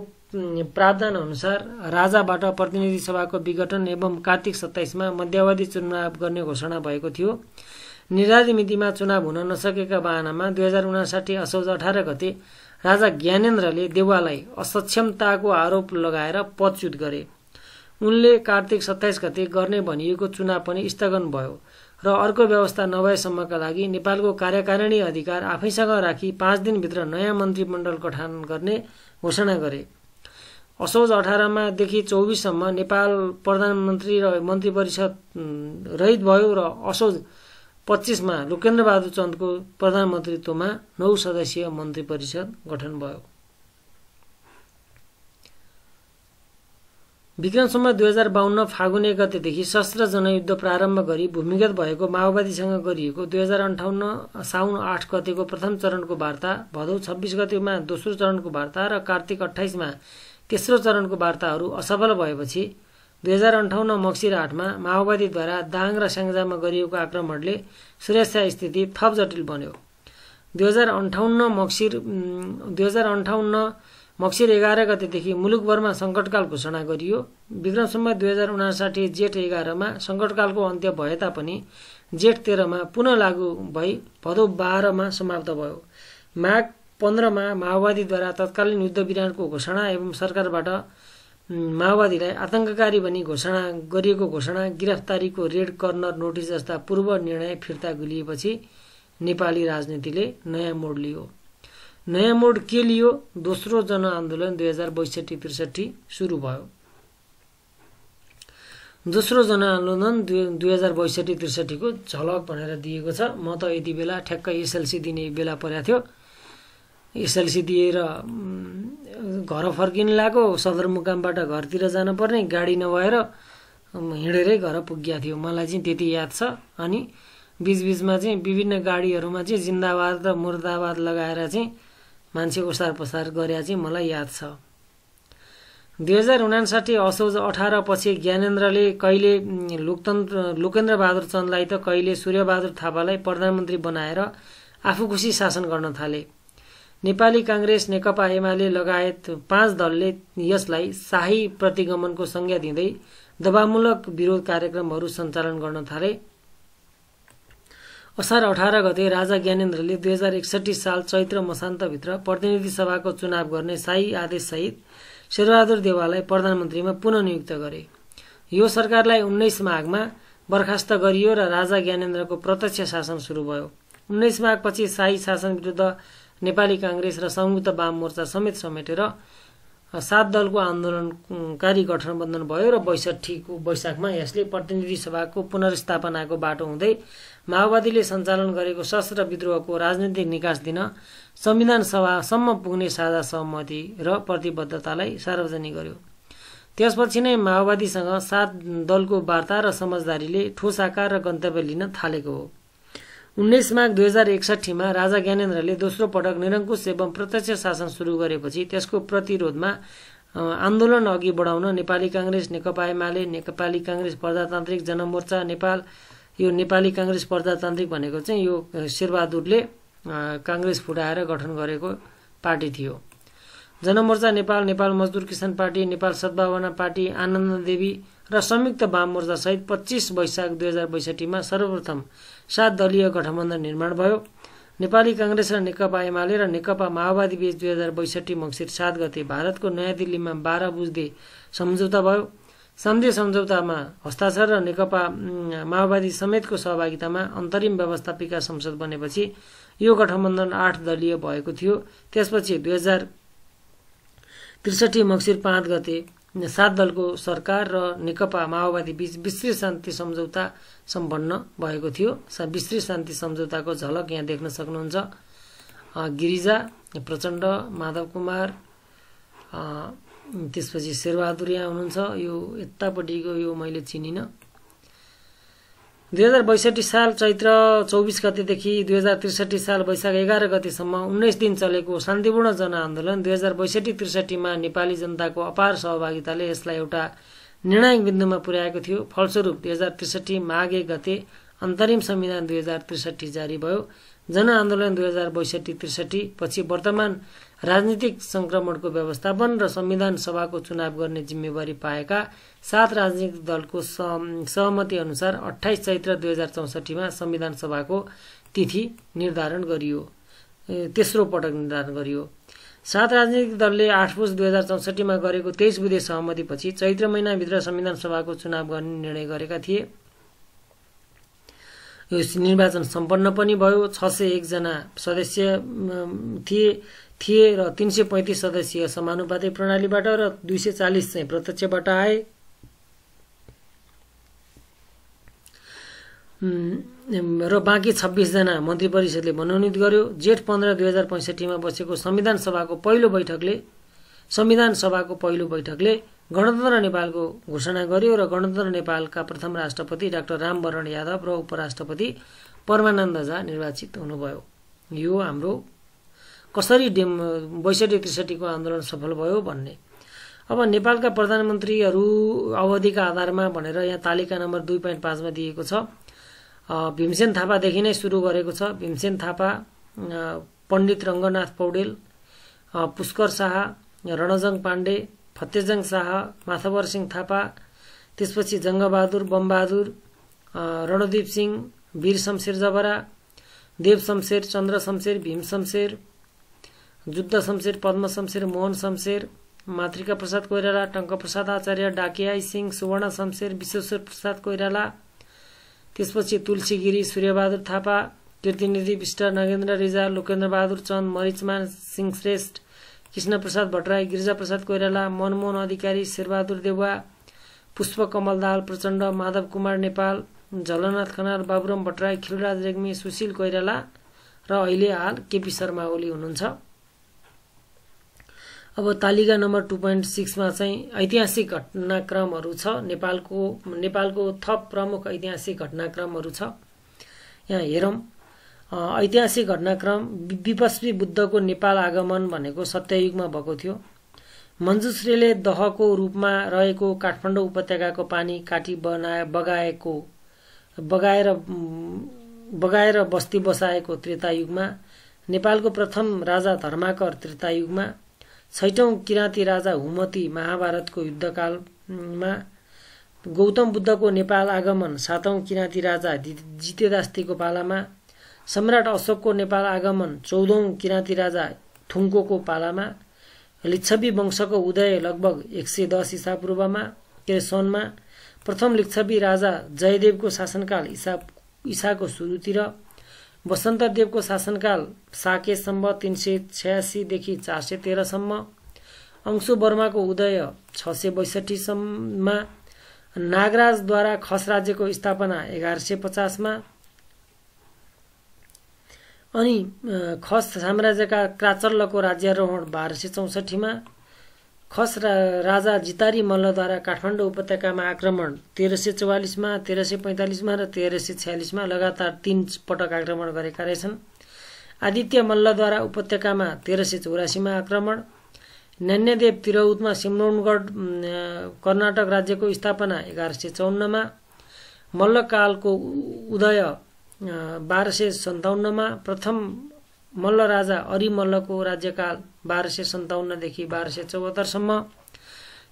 S1: प्रावधान अनुसार राजाबाट प्रतिनिधि सभाको विघटन एवं कार्तिक सत्ताइसमा मध्यावधि चुनाव गर्ने घोषणा भएको थियो निर्धारित मितिमा चुनाव हुन नसकेका बाहनामा दुई हजार उनासाठी असौज अठार गते राजा ज्ञानेन्द्रले देवालाई असक्षमताको आरोप लगाएर पदच्युत गरे उनले कार्तिक सत्ताइस गते गर्ने भनिएको चुनाव पनि स्थगन भयो र अर्को व्यवस्था नभएसम्मका लागि नेपालको कार्यकारिणी अधिकार आफैसँग राखी पाँच दिनभित्र नयाँ मन्त्रीमण्डल गठन गर्ने घोषणा गरे असोज अठारमादेखि चौबिससम्म नेपाल प्रधानमन्त्री र मन्त्री परिषद रहित भयो र असोज पच्चिसमा लोकेन्द्रबहादुर चन्दको प्रधानमन्त्रीत्वमा नौ सदस्यीय मन्त्री परिषद गठन भयो विक्रमसम्म दुई हजार बाहन्न फागुन एक गतेदेखि शस्त्र जनयुद्ध प्रारम्भ गरी भूमिगत भएको माओवादीसँग गरिएको दुई हजार अन्ठाउन्न साउन आठ गतेको प्रथम चरणको वार्ता भदौ छब्बिस गतेमा दोस्रो चरणको वार्ता र कार्तिक अठाइसमा तेस्रो चरणको वार्ताहरू असफल भएपछि दुई हजार अन्ठाउन्न मक्सिर आठमा माओवादीद्वारा दाङ र स्याङ्जामा गरिएको आक्रमणले सुरक्षा स्थिति थप जटिल बन्यो दुई हजार अन्ठाउन्न मक्सिर दुई हजार अन्ठाउन्न मक्सिर एघार गतेदेखि मुलुकभरमा सङ्कटकाल घोषणा गरियो विक्रमसम्म दुई हजार उनासाठी जेठ एघारमा सङ्कटकालको अन्त्य भए तापनि जेठ तेह्रमा पुनः लागू भई भदौ बाह्रमा समाप्त भयो माघ पन्ध्रमा माओवादीद्वारा तत्कालीन युद्ध विरामको घोषणा एवं सरकारबाट माओवादीलाई आतंककारी भनी घोषणा गरिएको घोषणा गिरफ्तारीको रेड कर्नर नोटिस जस्ता पूर्व निर्णय फिर्ता गुलिएपछि नेपाली राजनीतिले नयाँ मोड लियो नयाँ मोड के लियो दोस्रो जनआन्दोलन दुई हजार बैसठी त्रिसठी सुरु भयो दोस्रो जनआन्दोलन दुई हजार बैसठी त्रिसठीको झलक भनेर दिएको छ म त यति बेला ठ्याक्कै एसएलसी दिने बेला परेको थियो एसएलसी दिएर घर फर्किन लागेको सदरमुकामबाट घरतिर जानुपर्ने गाडी नभएर हिँडेरै घर पुगिया थियो मलाई चाहिँ त्यति याद छ अनि बिचबिचमा चाहिँ विभिन्न गाडीहरूमा चाहिँ जिन्दाबाद र मुर्दाबाद लगाएर चाहिँ मान्छे ओसार पसार गरे चाहिँ मलाई याद छ दुई हजार उनासाठी असोज अठार पछि ज्ञानेन्द्रले कहिले लोकतन्त्र लोकेन्द्र बहादुर चन्दलाई त कहिले सूर्यबहादुर थापालाई प्रधानमन्त्री बनाएर आफू खुसी शासन गर्न थाले नेपाली काङ्ग्रेस नेकपा एमाले लगायत पाँच दलले यसलाई शाही प्रतिगमनको संज्ञा दिँदै दबावमूलक विरोध कार्यक्रमहरू सञ्चालन गर्न थाले असार अठार गते राजा ज्ञानेन्द्रले दुई हजार एकसठी साल चैत्र मसान्तभित्र प्रतिनिधि सभाको चुनाव गर्ने शाही आदेशसहित शेरबहादुर देवाललाई प्रधानमन्त्रीमा पुनः नियुक्त गरे यो सरकारलाई उन्नाइस माघमा बर्खास्त गरियो र राजा ज्ञानेन्द्रको प्रत्यक्ष शासन सुरु भयो उन्नाइस माघपछि शाही शासन विरुद्ध नेपाली काङ्ग्रेस र संयुक्त वाम मोर्चा समेत समेटेर सात दलको आन्दोलनकारी गठबन्धन भयो र बैसठीको बैशाखमा यसले प्रतिनिधि सभाको पुनर्स्थापनाको बाटो हुँदै माओवादीले सञ्चालन गरेको सशस्त्र विद्रोहको राजनैतिक निकास दिन संविधान सभासम्म पुग्ने साझा सहमति र प्रतिबद्धतालाई सार्वजनिक गर्यो त्यसपछि नै माओवादीसँग सात दलको वार्ता र समझदारीले ठोस आकार र गन्तव्य लिन थालेको हो उन्नाइस माघ दुई हजार एकसाठीमा राजा ज्ञानेन्द्रले दोस्रो पटक निरङ्कुश एवं प्रत्यक्ष शासन सुरु गरेपछि त्यसको प्रतिरोधमा आन्दोलन अघि बढाउन नेपाली काङ्ग्रेस नेकपा एमाले नेपाली काङ्ग्रेस प्रजातान्त्रिक जनमोर्चा नेपाल यो नेपाली काङ्ग्रेस प्रजातान्त्रिक भनेको चाहिँ यो शेरबहादुरले काङ्ग्रेस फुटाएर गठन गरेको पार्टी थियो जनमोर्चा नेपाल नेपाल मजदुर किसान पार्टी नेपाल सद्भावना पार्टी आनन्द देवी र संयुक्त वाम मोर्चासहित पच्चिस वैशाख दुई हजार बैसठीमा सर्वप्रथम सात दलीय गठबन्धन निर्माण भयो नेपाली काङ्ग्रेस र नेकपा एमाले र नेकपा माओवादी बीच दुई हजार बैसठी मङ्सिर सात गते भारतको नयाँ दिल्लीमा बाह्र बुझ्दे सम्झौता भयो सन्धि सम्झौतामा हस्ताक्षर र नेकपा माओवादी समेतको सहभागितामा अन्तरिम व्यवस्थापिका संसद बनेपछि यो गठबन्धन आठ दलीय भएको थियो त्यसपछि दुई हजार त्रिसठी मक्सिर पाँच गते सात दलको सरकार र नेकपा माओवादी बीच विस्तृत शान्ति सम्झौता सम्पन्न भएको थियो विस्तृत शान्ति सम्झौताको झलक यहाँ देख्न सक्नुहुन्छ गिरिजा प्रचण्ड माधव कुमार त्यसपछि शेरबहादुर यहाँ हुनुहुन्छ यो यतापट्टिको यो मैले चिनिनँ दुई साल चैत्र चौबिस गतिदेखि दुई हजार त्रिसठी साल वैशाख एघार गतिसम्म उन्नाइस दिन चलेको शान्तिपूर्ण जनआन्दोलन दुई हजार बैसठी त्रिसठीमा नेपाली जनताको अपार सहभागिताले यसलाई एउटा निर्णायक बिन्दुमा पुर्याएको थियो फलस्वरूप दुई हजार त्रिसठी माघे गते अन्तरिम संविधान दुई जारी भयो जनआन्दोलन दुई हजार बैसठी त्रिसठी पछि वर्तमान राजनीतिक संक्रमणको व्यवस्थापन र संविधान सभाको चुनाव गर्ने जिम्मेवारी पाएका सात राजनीतिक दलको सहमति अनुसार अठाइस चैत्र दुई हजार चौसठीमा संविधान सभाको तिथि निर्धारण गरियो तेस्रो पटक निर्धारण गरियो सात राजनीतिक दलले आठ पुस दुई हजार चौसठीमा गरेको तेइस बुधे सहमतिपछि चैत्र महिनाभित्र संविधान सभाको चुनाव गर्ने निर्णय गरेका थिए यो निर्वाचन सम्पन्न पनि भयो छ सय एकजना सदस्य थिए थिए र तिन सय पैँतिस सदस्यीय समानुपातिक प्रणालीबाट र दुई सय चालिस चाहिँ प्रत्यक्षबाट आए र बाँकी छब्बिसजना मन्त्री परिषदले मनोनित गर्यो जेठ पन्ध्र दुई हजार पैँसठीमा बसेको संविधान सभाको पहिलो बैठकले संविधान सभाको पहिलो बैठकले गणतन्त्र नेपालको घोषणा गर्यो र गणतन्त्र नेपालका प्रथम राष्ट्रपति डाक्टर रामवरण यादव र उपराष्ट्रपति परमानन्द झा निर्वाचित हुनुभयो यो हाम्रो कसरी डेम बैसठी त्रिसठीको आन्दोलन सफल भयो भन्ने अब नेपालका प्रधानमन्त्रीहरू अवधिका आधारमा भनेर यहाँ तालिका नम्बर दुई पोइन्ट पाँचमा दिएको छ भीमसेन थापादेखि नै सुरु गरेको छ भीमसेन थापा पण्डित रङ्गनाथ पौडेल पुष्कर शाह रणजङ पाण्डे फतेजङ शाह माथवर सिंह थापा त्यसपछि जङ्गबहादुर बमबहादुर रणदीप सिंह वीर शमशेर जबरा देव शमशेर चन्द्र शमशेर भीम शमशेर जुद्ध शमशेर पद्म शमशेर मोहन शमशेर मातृका प्रसाद कोइराला टङ्क प्रसाद आचार्य डाकियाई सिंह सुवर्ण शमशेर विश्वेश्वर प्रसाद कोइराला त्यसपछि तुलसी गिरी सूर्यबहादुर थापा कीर्तिनिधि विष्ट नगेन्द्र रिजा लोकेन्द्र बहादुर चन्द मरिचमान सिंह श्रेष्ठ कृष्ण प्रसाद भट्टराई प्रसाद कोइराला मनमोहन अधिकारी शेरबहादुर पुष्प कमल दाल प्रचण्ड माधव कुमार नेपाल झलनाथ खनाल बाबुराम भट्टराई खिलराज रेग्मी सुशील कोइराला र अहिले हाल केपी शर्मा ओली हुनुहुन्छ अब तालिका नम्बर टू पोइन्ट सिक्समा चाहिँ ऐतिहासिक घटनाक्रमहरू छ नेपालको नेपालको थप प्रमुख ऐतिहासिक घटनाक्रमहरू छ यहाँ हेरौँ ऐतिहासिक घटनाक्रम विपश्वी बुद्धको नेपाल आगमन भनेको सत्ययुगमा भएको थियो मञ्जुश्रीले दहको रूपमा रहेको काठमाडौँ उपत्यकाको पानी काटी बना बगाएको बगाएर बगाएर बस्ती बसाएको त्रेतायुगमा नेपालको प्रथम राजा धर्माकर त्रेतायुगमा छैटौँ किराँती राजा हुमती महाभारतको युद्धकालमा गौतम बुद्धको नेपाल आगमन सातौँ किराँती राजा जितेदास्तीको पालामा सम्राट अशोकको नेपाल आगमन चौधौँ किराँती राजा थुङ्कोको पालामा लिच्छवी वंशको उदय लगभग एक सय दस इसापूर्वमा के सनमा प्रथम लिच्छवी राजा जयदेवको शासनकाल इसा ईसाको सुरुतिर वसन्तदेवको शासनकाल साकेसम्म तिन सय छयासीदेखि चार सय तेह्रसम्म अंशु वर्माको उदय छ सय बैसठीसम्ममा नागराजद्वारा खस राज्यको स्थापना एघार सय पचासमा अनि खस साम्राज्यका क्राचल्लको राज्यारोहण बाह्र सय चौसठीमा खस राजा जितारी मल्लद्वारा काठमाडौँ उपत्यकामा आक्रमण तेह्र सय चौवालिसमा तेह्र सय पैँतालिसमा र तेह्र सय छ्यालिसमा लगातार तीन पटक आक्रमण गरेका रहेछन् आदित्य मल्लद्वारा उपत्यकामा तेह्र सय चौरासीमा आक्रमण नन्यदेव तिरौतमा सिमरौनगढ कर्नाटक राज्यको स्थापना एघार सय चौन्नमा मल्लकालको उदय बाह्र सय सन्ताउन्नमा प्रथम मल्ल राजा अरिमल्लको राज्यकाल बाह्र सय सन्ताउन्नदेखि बाह्र सय चौहत्तरसम्म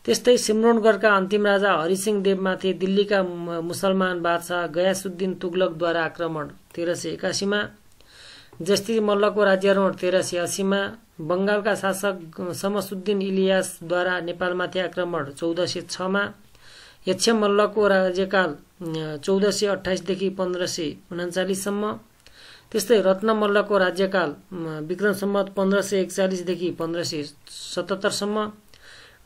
S1: त्यस्तै सिमरोनगढका अन्तिम राजा हरिसिंह देवमाथि दिल्लीका मुसलमान बादशाह गयासुद्दिन तुगलकद्वारा आक्रमण तेह्र सय एकासीमा जस्ती मल्लको राज्यारोहण तेह्र सय असीमा बङ्गालका शासक समसुद्दिन इलियासद्वारा नेपालमाथि आक्रमण चौध सय छमा यक्ष मल्लको राज्यकाल चौध सय अठाइसदेखि पन्ध्र सय उनाचालिससम्म त्यस्तै रत्न मल्लको राज्यकाल विक्रम सम्मत पन्ध्र सय एकचालिसदेखि पन्ध्र सय सतहत्तरसम्म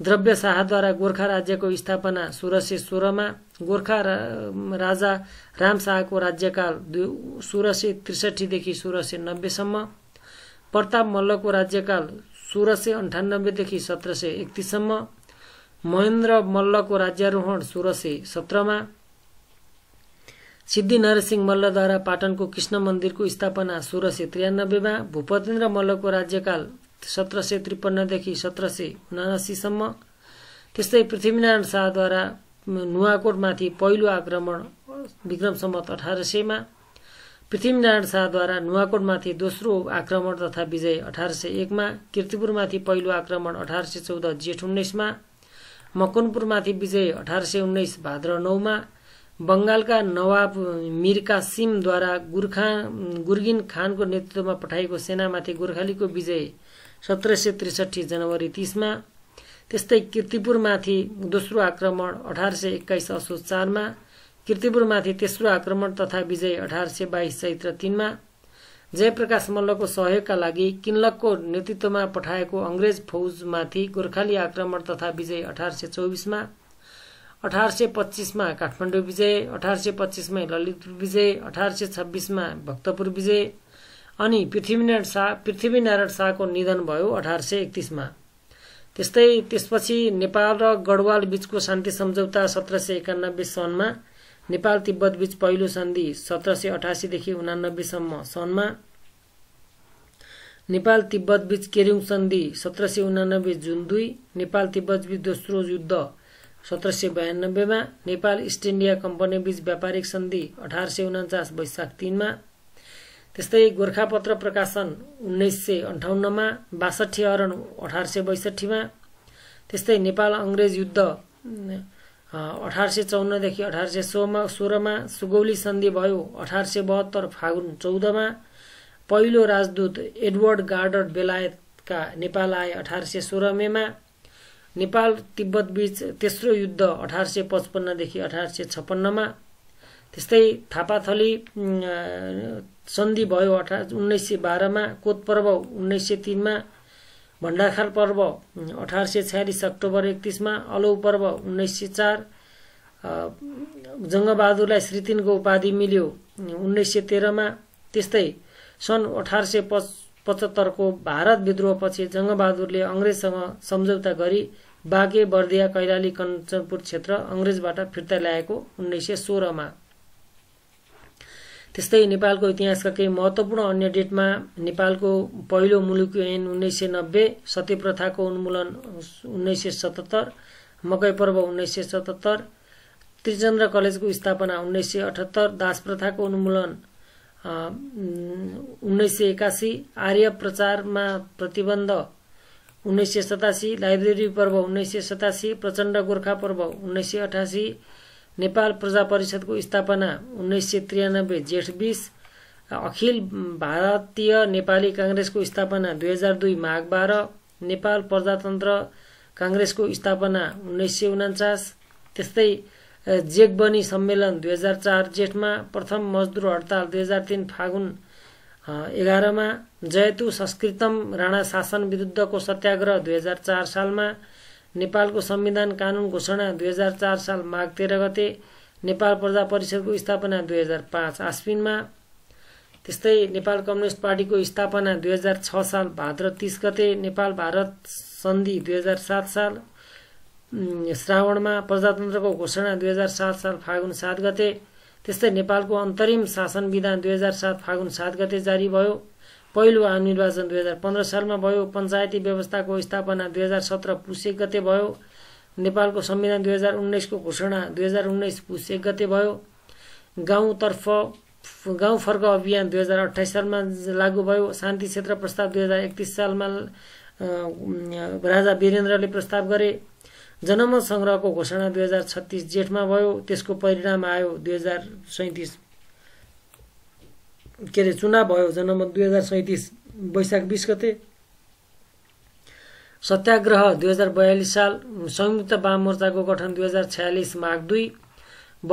S1: द्रव्य शाहद्वारा गोर्खा राज्यको स्थापना सोह्र सय सोह्रमा गोर्खा राजा राम शाहको राज्यकाल सोह्र सय त्रिसठीदेखि सोह्र सय नब्बेसम्म प्रताप मल्लको राज्यकाल सोह्र सय अन्ठानब्बेदेखि सत्र सय एकतिससम्म महेन्द्र मल्लको राज्यारोहण सोह्र सय सत्रमा सिद्धि नरसिंह मल्लद्वारा पाटनको कृष्ण मन्दिरको स्थापना सोह्र सय त्रियानब्बेमा भूपतेन्द्र मल्लको राज्यकाल सत्र सय त्रिपन्नदेखि सत्र सय उनासीसम्म त्यस्तै पृथ्वीनारायण शाहद्वारा नुवाकोटमाथि पहिलो आक्रमण विक्रम सम्मत अठार सयमा पृथ्वीनारायण शाहद्वारा नुवाकोटमाथि दोस्रो आक्रमण तथा विजय अठार सय एकमा किर्तिपुरमाथि पहिलो आक्रमण अठार सय चौध जेठ उन्नाइसमा मकनपुरमाथि विजय अठार सय उन्नाइस भाद्र नौमा बङ्गालका नवाब मिर कासिमद्वारा गुर्खा गुर्गिन खानको नेतृत्वमा पठाइएको सेनामाथि गोर्खालीको विजय सत्र सय त्रिसठी जनवरी तिसमा त्यस्तै किर्तिपुरमाथि दोस्रो आक्रमण अठार सय एक्काइस असो चारमा किर्तिपुरमाथि तेस्रो आक्रमण तथा विजय अठार सय बाइस चैत्र तिनमा जयप्रकाश मल्लको सहयोगका लागि किन्लकको नेतृत्वमा पठाएको अङ्ग्रेज फौजमाथि गोर्खाली आक्रमण तथा विजय अठार सय चौबिसमा अठार सय पच्चिसमा काठमाडौँ विजय अठार सय पच्चिसमा ललितपुर विजय अठार सय छब्बिसमा भक्तपुर विजय अनि पृथ्वीनारायण शाह पृथ्वीनारायण शाहको निधन भयो अठार सय एकतिसमा त्यस्तै त्यसपछि नेपाल र गढवाल बीचको शान्ति सम्झौता सत्र सय एकानब्बे सनमा नेपाल तिब्बत बीच पहिलो सन्धि सत्र सय अठासीदेखि उनानब्बेसम्म सनमा नेपाल तिब्बत बीच केरुङ सन्धि सत्र सय उनानब्बे जुन दुई नेपाल तिब्बत बीच दोस्रो युद्ध सत्र सय बयानब्बेमा नेपाल इस्ट इन्डिया बीच व्यापारिक सन्धि अठार सय उन्चास वैशाख तिनमा त्यस्तै गोर्खापत्र प्रकाशन उन्नाइस सय अन्ठाउन्नमा बासठी हरण अठार सय बैसठीमा त्यस्तै नेपाल अङ्ग्रेज युद्ध अठार सय चौन्नदेखि अठार सय सोमा सोह्रमा सुगौली सन्धि भयो अठार सय बहत्तर फागुन चौधमा पहिलो राजदूत एडवर्ड गार्डर बेलायतका नेपाल आए अठार सय सोह्र मेमा नेपाल तिब्बतबीच तेस्रो युद्ध अठार सय पचपन्नदेखि अठार सय छप्पन्नमा त्यस्तै थापाथली सन्धि भयो अठार उन्नाइस सय बाह्रमा कोत पर्व उन्नाइस सय तिनमा भण्डाखाल पर्व अठार सय छ्यालिस अक्टोबर एकतिसमा अलौ पर्व उन्नाइस सय चार जङ्गबहादुरलाई श्रीतिनको उपाधि मिल्यो उन्नाइस सय तेह्रमा त्यस्तै सन् अठार सय पच पचहत्तरको भारत विद्रोहपछि जङ्गबहादुरले अङ्ग्रेजसँग सम्झौता गरी बागे बर्दिया कैलाली कञ्चनपुर क्षेत्र अङ्ग्रेजबाट फिर्ता ल्याएको उन्नाइस सय सोह्रमा त्यस्तै नेपालको इतिहासका केही महत्त्वपूर्ण अन्य डेटमा नेपालको पहिलो मुलुकी ऐन उन्नाइस सय नब्बे सत्यप्रथाको उन्मूलन उन्नाइस सय सतहत्तर मकै पर्व उन्नाइस सय सतहत्तर त्रिचन्द्र कलेजको स्थापना उन्नाइस सय अठहत्तर दास प्रथाको उन्मूलन उन्नाइस सय एकासी आर्य प्रचारमा प्रतिबन्ध उन्नाइस सय सतासी लाइब्रेरी पर्व उन्नाइस सय सतासी प्रचण्ड गोर्खा पर्व उन्नाइस सय अठासी नेपाल प्रजा परिषदको स्थापना उन्नाइस सय त्रियानब्बे जेठ बिस अखिल भारतीय नेपाली काङ्ग्रेसको स्थापना दुई हजार दुई माघ बाह्र नेपाल प्रजातन्त्र काङ्ग्रेसको स्थापना उन्नाइस सय उनान्चास त्यस्तै जेकबनी सम्मेलन दुई हजार चार जेठमा प्रथम मजदुर हडताल दुई हजार तिन फागुन एघारमा जयतु संस्कृतम राणा शासन विरुद्धको सत्याग्रह दुई हजार चार सालमा नेपालको संविधान कानुन घोषणा दुई हजार चार साल माघ तेह्र गते नेपाल प्रजा परिषदको स्थापना दुई हजार पाँच आश्विनमा त्यस्तै नेपाल कम्युनिस्ट पार्टीको स्थापना दुई हजार छ साल भाद्र तिस गते नेपाल भारत सन्धि दुई हजार सात साल श्रावणमा प्रजातन्त्रको घोषणा दुई हजार सात साल फागुन सात गते त्यस्तै नेपालको अन्तरिम शासन विधान दुई हजार सात फागुन सात गते जारी भयो पहिलो आम निर्वाचन दुई हजार पन्ध्र सालमा भयो पञ्चायती व्यवस्थाको स्थापना दुई हजार सत्र पुस एक गते भयो नेपालको संविधान दुई हजार उन्नाइसको घोषणा दुई हजार उन्नाइस पुस एक गते भयो गाउँतर्फ गाउँ फर्क अभियान दुई हजार अठाइस सालमा लागू भयो शान्ति क्षेत्र प्रस्ताव दुई हजार एकतिस सालमा राजा वीरेन्द्रले प्रस्ताव गरे जनमत सङ्ग्रहको घोषणा दुई हजार छत्तिस जेठमा भयो त्यसको परिणाम आयो दुई हजार सैतिस के अरे चुनाव भयो जनमत दुई हजार सैतिस वैशाख बिस गते सत्याग्रह दुई हजार बयालिस साल संयुक्त वाम मोर्चाको गठन दुई हजार छ्यालिस माघ दुई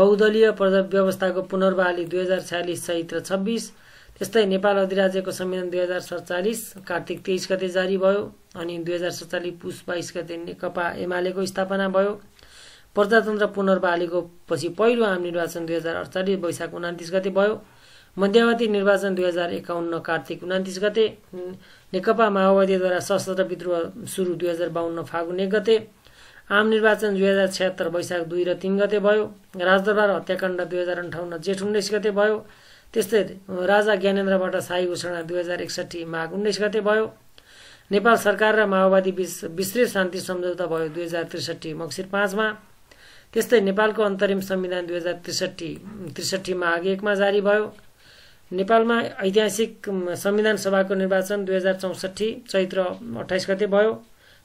S1: बहुदलीय व्यवस्थाको पुनर्वाली दुई हजार छ्यालिस चैत्र छब्बिस त्यस्तै नेपाल अधिराज्यको संविधान दुई हजार सडचालिस कार्तिक तेइस गते जारी भयो अनि दुई हजार सत्तालिस पुष बाइस गते नेकपा एमालेको स्थापना भयो प्रजातन्त्र पुनर्वालीको पछि पहिलो आम निर्वाचन दुई हजार अडचालिस वैशाख उनातिस गते भयो मध्यावती निर्वाचन दुई हजार एकाउन्न कार्तिक उनातिस गते नेकपा माओवादीद्वारा सशस्त्र विद्रोह सुरु दुई हजार बाहन्न फागुन एक गते आम निर्वाचन दुई हजार छ्यात्तर वैशाख दुई र तिन गते भयो राजदरबार हत्याकाण्ड दुई हजार अन्ठाउन्न जेठ उन्नाइस गते भयो त्यस्तै राजा ज्ञानेन्द्रबाट साई घोषणा दुई हजार एकसट्ठी माघ उन्नाइस गते भयो नेपाल सरकार र माओवादी बीच विस्तृत शान्ति सम्झौता भयो दुई हजार त्रिसठी मक्सिर पाँचमा त्यस्तै नेपालको अन्तरिम संविधान दुई हजार त्रिसठी त्रिसठीमा आगे एकमा जारी भयो नेपालमा ऐतिहासिक संविधान सभाको निर्वाचन दुई हजार चौसठी चैत्र अठाइस गते भयो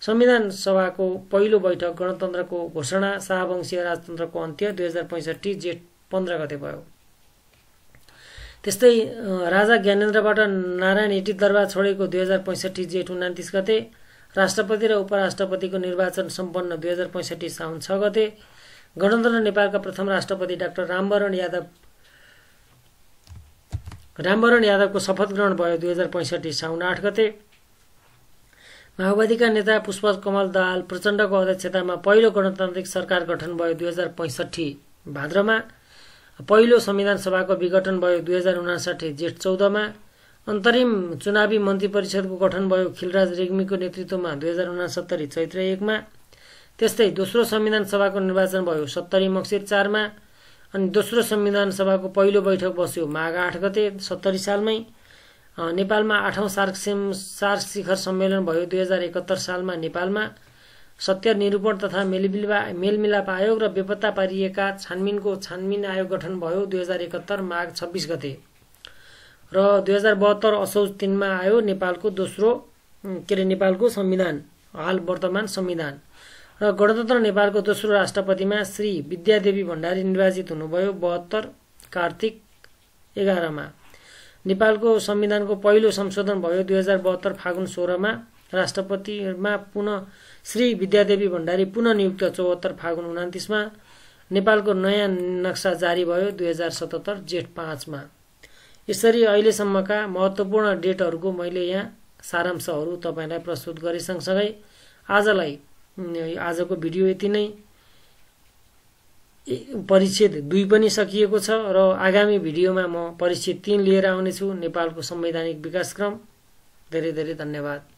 S1: संविधान सभाको पहिलो बैठक गणतन्त्रको घोषणा शाहवंशीय राजतन्त्रको अन्त्य दुई हजार पैँसठी जेठ पन्ध्र गते भयो त्यस्तै राजा ज्ञानेन्द्रबाट नारायण एटी दरबार छोडेको दुई हजार पैँसठी जेठ उनातिस गते राष्ट्रपति र उपराष्ट्रपतिको निर्वाचन सम्पन्न दुई हजार पैँसठी साउन छ गते गणतन्त्र नेपालका प्रथम राष्ट्रपति डाक्टर रामवरण यादव रामवरण यादवको शपथ ग्रहण भयो दुई हजार पैँसठी साउन आठ गते माओवादीका नेता पुष्प कमल दाहाल प्रचण्डको अध्यक्षतामा पहिलो गणतान्त्रिक सरकार गठन भयो दुई हजार पैँसठी भाद्रमा पहिलो संविधान सभाको विघटन भयो दुई हजार उनासाठी जेठ चौधमा अन्तरिम चुनावी मन्त्री परिषदको गठन भयो खिलराज रेग्मीको नेतृत्वमा दुई हजार उनासत्तरी चैत्र एकमा त्यस्तै दोस्रो संविधान सभाको निर्वाचन भयो सत्तरी मक्सिर चारमा अनि दोस्रो संविधान सभाको पहिलो बैठक बस्यो माघ आठ गते सत्तरी सालमै नेपालमा आठौं सार्क सार्क शिखर सम्मेलन भयो दुई हजार एकहत्तर सालमा नेपालमा सत्य निरूपण तथा मेलमिलवा मेलमिलाप आयोग र बेपत्ता पारिएका छानबिनको छानबिन आयोग गठन भयो दुई हजार एकहत्तर माघ छब्बिस गते र दुई हजार बहत्तर असौज तिनमा आयो नेपालको दोस्रो के अरे नेपालको संविधान हाल वर्तमान संविधान र गणतन्त्र नेपालको दोस्रो राष्ट्रपतिमा श्री विद्यादेवी भण्डारी निर्वाचित हुनुभयो बहत्तर कार्तिक एघारमा नेपालको संविधानको पहिलो संशोधन भयो दुई हजार बहत्तर फागुन सोह्रमा राष्ट्रपतिमा पुनः श्री विद्यादेवी भण्डारी पुननियुक्त चौहत्तर फागुन उनातिसमा नेपालको नयाँ नक्सा जारी भयो दुई हजार सतहत्तर जेठ पाँचमा यसरी अहिलेसम्मका महत्त्वपूर्ण डेटहरूको मैले यहाँ सारांशहरू तपाईँलाई प्रस्तुत गरेँ सँगसँगै आजलाई आजको भिडियो यति नै परिच्छेद दुई पनि सकिएको छ र आगामी भिडियोमा म परिच्छेद तिन लिएर आउनेछु नेपालको संवैधानिक विकासक्रम धेरै धेरै धन्यवाद